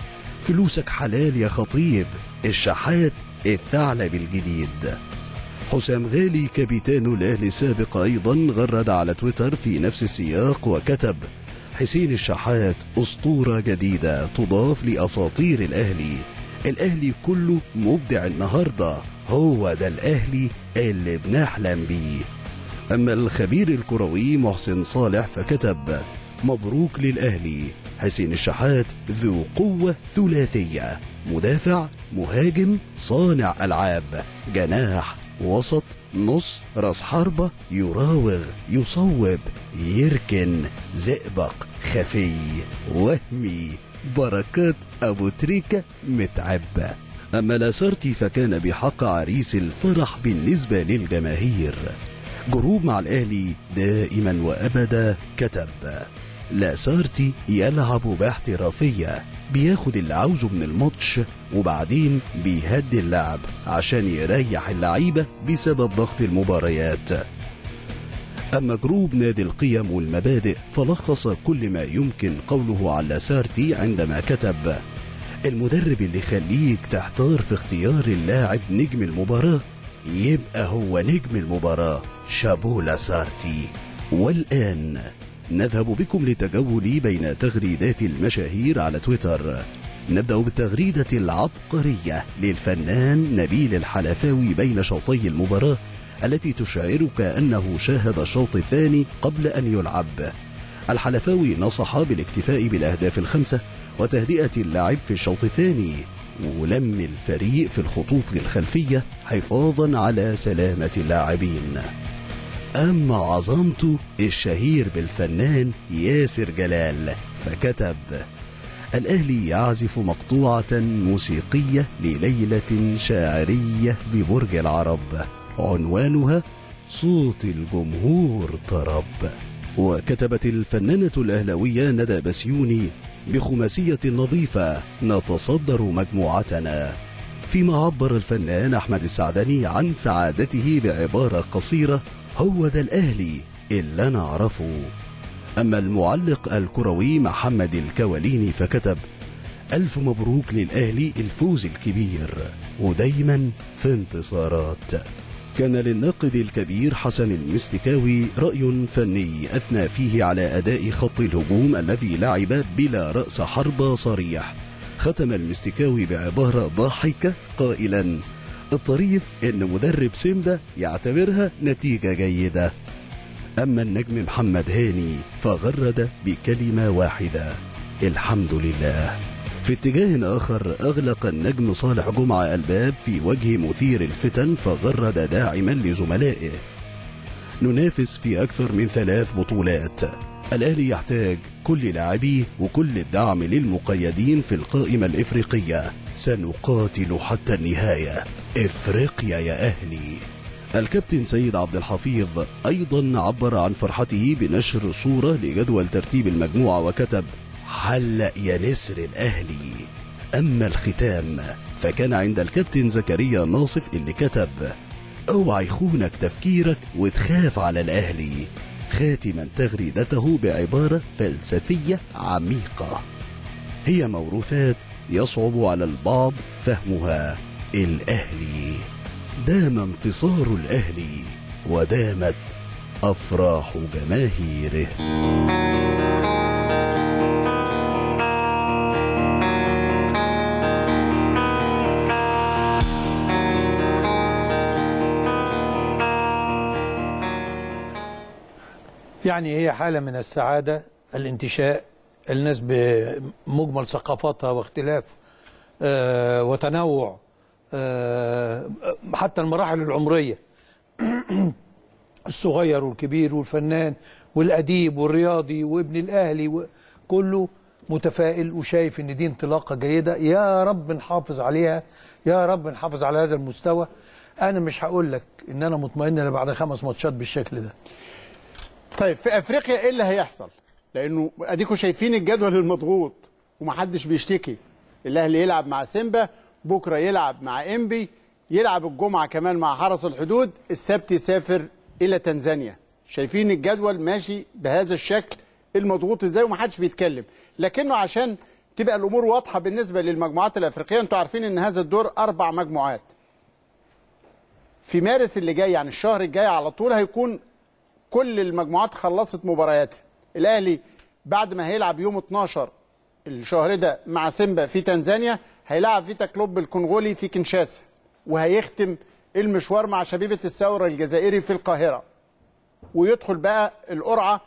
فلوسك حلال يا خطيب الشحات الثعلب الجديد حسام غالي كابتن الاهلي السابق ايضا غرد على تويتر في نفس السياق وكتب حسين الشحات اسطوره جديده تضاف لاساطير الاهلي الاهلي كله مبدع النهارده هو ده الاهلي اللي بنحلم بيه اما الخبير الكروي محسن صالح فكتب مبروك للاهلي حسين الشحات ذو قوه ثلاثيه مدافع مهاجم صانع العاب جناح وسط نص راس حربة يراوغ يصوب يركن زئبق خفي وهمي بركات أبو تريكة متعبة أما لاسارتي فكان بحق عريس الفرح بالنسبة للجماهير جروب مع الأهلي دائما وأبدا كتب لاسارتي يلعب باحترافية بياخد اللي عاوزه من الماتش وبعدين بيهدي اللعب عشان يريح اللعيبة بسبب ضغط المباريات أما جروب نادي القيم والمبادئ فلخص كل ما يمكن قوله على سارتي عندما كتب المدرب اللي يخليك تحتار في اختيار اللاعب نجم المباراة يبقى هو نجم المباراة شابولا سارتي والآن نذهب بكم لتجول بين تغريدات المشاهير على تويتر نبدأ بالتغريدة العبقرية للفنان نبيل الحلفاوي بين شوطي المباراة التي تشعرك أنه شاهد الشوط الثاني قبل أن يلعب الحلفاوي نصح بالاكتفاء بالأهداف الخمسة وتهدئة اللعب في الشوط الثاني ولم الفريق في الخطوط الخلفية حفاظا على سلامة اللاعبين أما عظمته الشهير بالفنان ياسر جلال فكتب الأهلي يعزف مقطوعة موسيقية لليلة شاعرية ببرج العرب عنوانها صوت الجمهور طرب وكتبت الفنانة الأهلاوية ندى بسيوني بخماسية نظيفة نتصدر مجموعتنا فيما عبر الفنان أحمد السعدني عن سعادته بعبارة قصيرة هو ده الأهلي اللي نعرفه أما المعلق الكروي محمد الكواليني فكتب ألف مبروك للأهلي الفوز الكبير ودايما في انتصارات كان للناقد الكبير حسن المستكاوي رأي فني أثنى فيه على أداء خط الهجوم الذي لعب بلا رأس حربة صريح ختم المستكاوي بعبارة ضاحكة قائلا الطريف إن مدرب سيمبا يعتبرها نتيجة جيدة أما النجم محمد هاني فغرد بكلمة واحدة الحمد لله في اتجاه آخر أغلق النجم صالح جمعة الباب في وجه مثير الفتن فغرد داعما لزملائه ننافس في أكثر من ثلاث بطولات الأهلي يحتاج كل لاعبيه وكل الدعم للمقيدين في القائمة الإفريقية سنقاتل حتى النهاية إفريقيا يا أهلي الكابتن سيد عبد الحفيظ أيضا عبر عن فرحته بنشر صورة لجدول ترتيب المجموعة وكتب حلق يا نسر الأهلي أما الختام فكان عند الكابتن زكريا ناصف اللي كتب اوعى يخونك تفكيرك وتخاف على الأهلي خاتما تغريدته بعبارة فلسفية عميقة هي موروثات يصعب على البعض فهمها الأهلي دام انتصار الأهلي ودامت أفراح جماهيره يعني هي حالة من السعادة الانتشاء الناس بمجمل ثقافاتها واختلاف آه، وتنوع آه، حتى المراحل العمرية الصغير والكبير والفنان والأديب والرياضي وابن الأهلي كله متفائل وشايف ان دي انطلاقه جيده يا رب نحافظ عليها يا رب نحافظ على هذا المستوى انا مش هقول لك ان انا مطمئن انا بعد خمس ماتشات بالشكل ده طيب في افريقيا ايه اللي هيحصل؟ لانه اديكم شايفين الجدول المضغوط ومحدش بيشتكي الاهلي يلعب مع سيمبا بكره يلعب مع انبي يلعب الجمعه كمان مع حرس الحدود السبت يسافر الى تنزانيا شايفين الجدول ماشي بهذا الشكل المضغوط ازاي ومحدش بيتكلم لكنه عشان تبقى الامور واضحه بالنسبه للمجموعات الافريقيه انتوا عارفين ان هذا الدور اربع مجموعات في مارس اللي جاي يعني الشهر الجاي على طول هيكون كل المجموعات خلصت مبارياتها الاهلي بعد ما هيلعب يوم 12 الشهر ده مع سيمبا في تنزانيا هيلعب فيتا كلوب الكونغولي في كنشاسا وهيختم المشوار مع شبيبه الثوره الجزائري في القاهره ويدخل بقى القرعه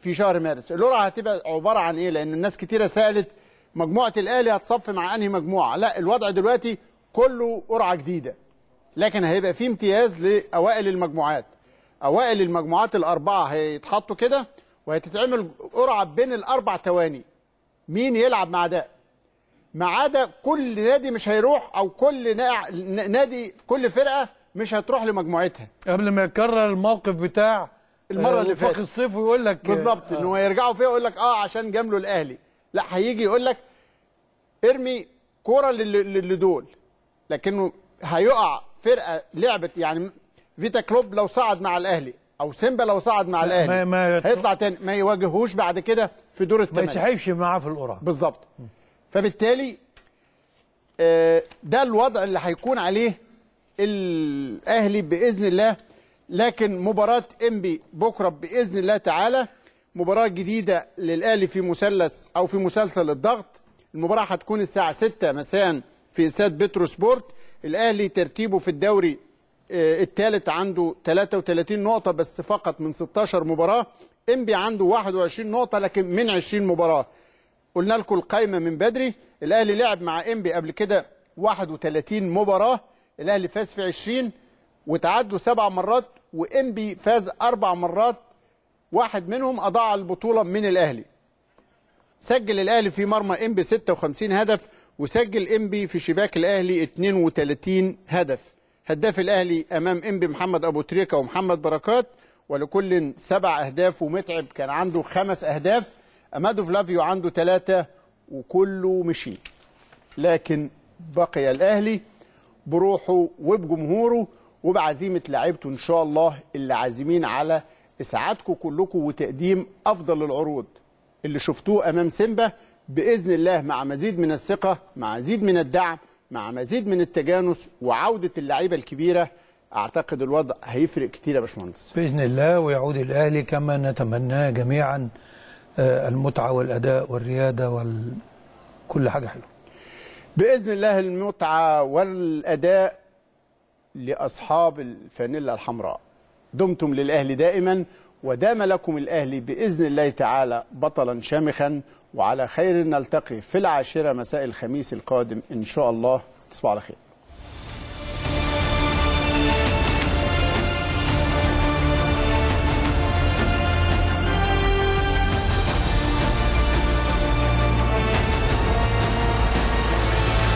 في شهر مارس القرعه هتبقى عباره عن ايه لان الناس كتيره سالت مجموعه الاهلي هتصف مع انهي مجموعه لا الوضع دلوقتي كله قرعه جديده لكن هيبقى فيه امتياز لاوائل المجموعات اوائل المجموعات الاربعه هيتحطوا كده وهتتعمل قرعه بين الاربع تواني مين يلعب مع ده ما عدا كل نادي مش هيروح او كل نادي كل فرقه مش هتروح لمجموعتها قبل ما يكرر الموقف بتاع المره آه، اللي فاتت الصيف ويقول لك بالظبط آه. ان هو يرجعوا فيها ويقول لك اه عشان جامله الاهلي لا هيجي يقول لك ارمي كوره لدول لكنه هيقع فرقه لعبت يعني فيتا كلوب لو صعد مع الاهلي او سيمبا لو صعد مع الاهلي ما هيطلع تاني ما يواجهوش بعد كده في دور الثمانيه ما يسحبش معاه في القرعه بالظبط فبالتالي آه، ده الوضع اللي هيكون عليه الاهلي باذن الله لكن مباراه انبي بكره باذن الله تعالى مباراه جديده للاهلي في مثلث او في مسلسل الضغط المباراه هتكون الساعه 6 مساء في استاد بترو سبورت الاهلي ترتيبه في الدوري آه، الثالث عنده 33 نقطة بس فقط من 16 مباراة انبي عنده 21 نقطة لكن من 20 مباراة قلنا لكم القايمة من بدري الأهلي لعب مع انبي قبل كده 31 مباراة الأهلي فاز في 20 وتعدوا سبع مرات وانبي فاز أربع مرات واحد منهم أضاع البطولة من الأهلي سجل الأهلي في مرمى انبي 56 هدف وسجل انبي في شباك الأهلي 32 هدف هداف الاهلي امام انبي محمد ابو تريكه ومحمد بركات ولكل سبع اهداف ومتعب كان عنده خمس اهداف امادو فلافيو عنده ثلاثه وكله مشي لكن بقي الاهلي بروحه وبجمهوره وبعزيمه لعيبته ان شاء الله اللي عازمين على اسعادكم كلكم وتقديم افضل العروض اللي شفتوه امام سيمبا باذن الله مع مزيد من الثقه مع مزيد من الدعم مع مزيد من التجانس وعوده اللعيبه الكبيره اعتقد الوضع هيفرق كتير يا باشمهندس باذن الله ويعود الاهلي كما نتمناه جميعا آه، المتعه والاداء والرياده وكل حاجه حلوه باذن الله المتعه والاداء لاصحاب الفانيلا الحمراء دمتم للاهلي دائما ودام لكم الاهلي باذن الله تعالى بطلا شامخا وعلى خير نلتقي في العاشرة مساء الخميس القادم إن شاء الله تصبحوا على خير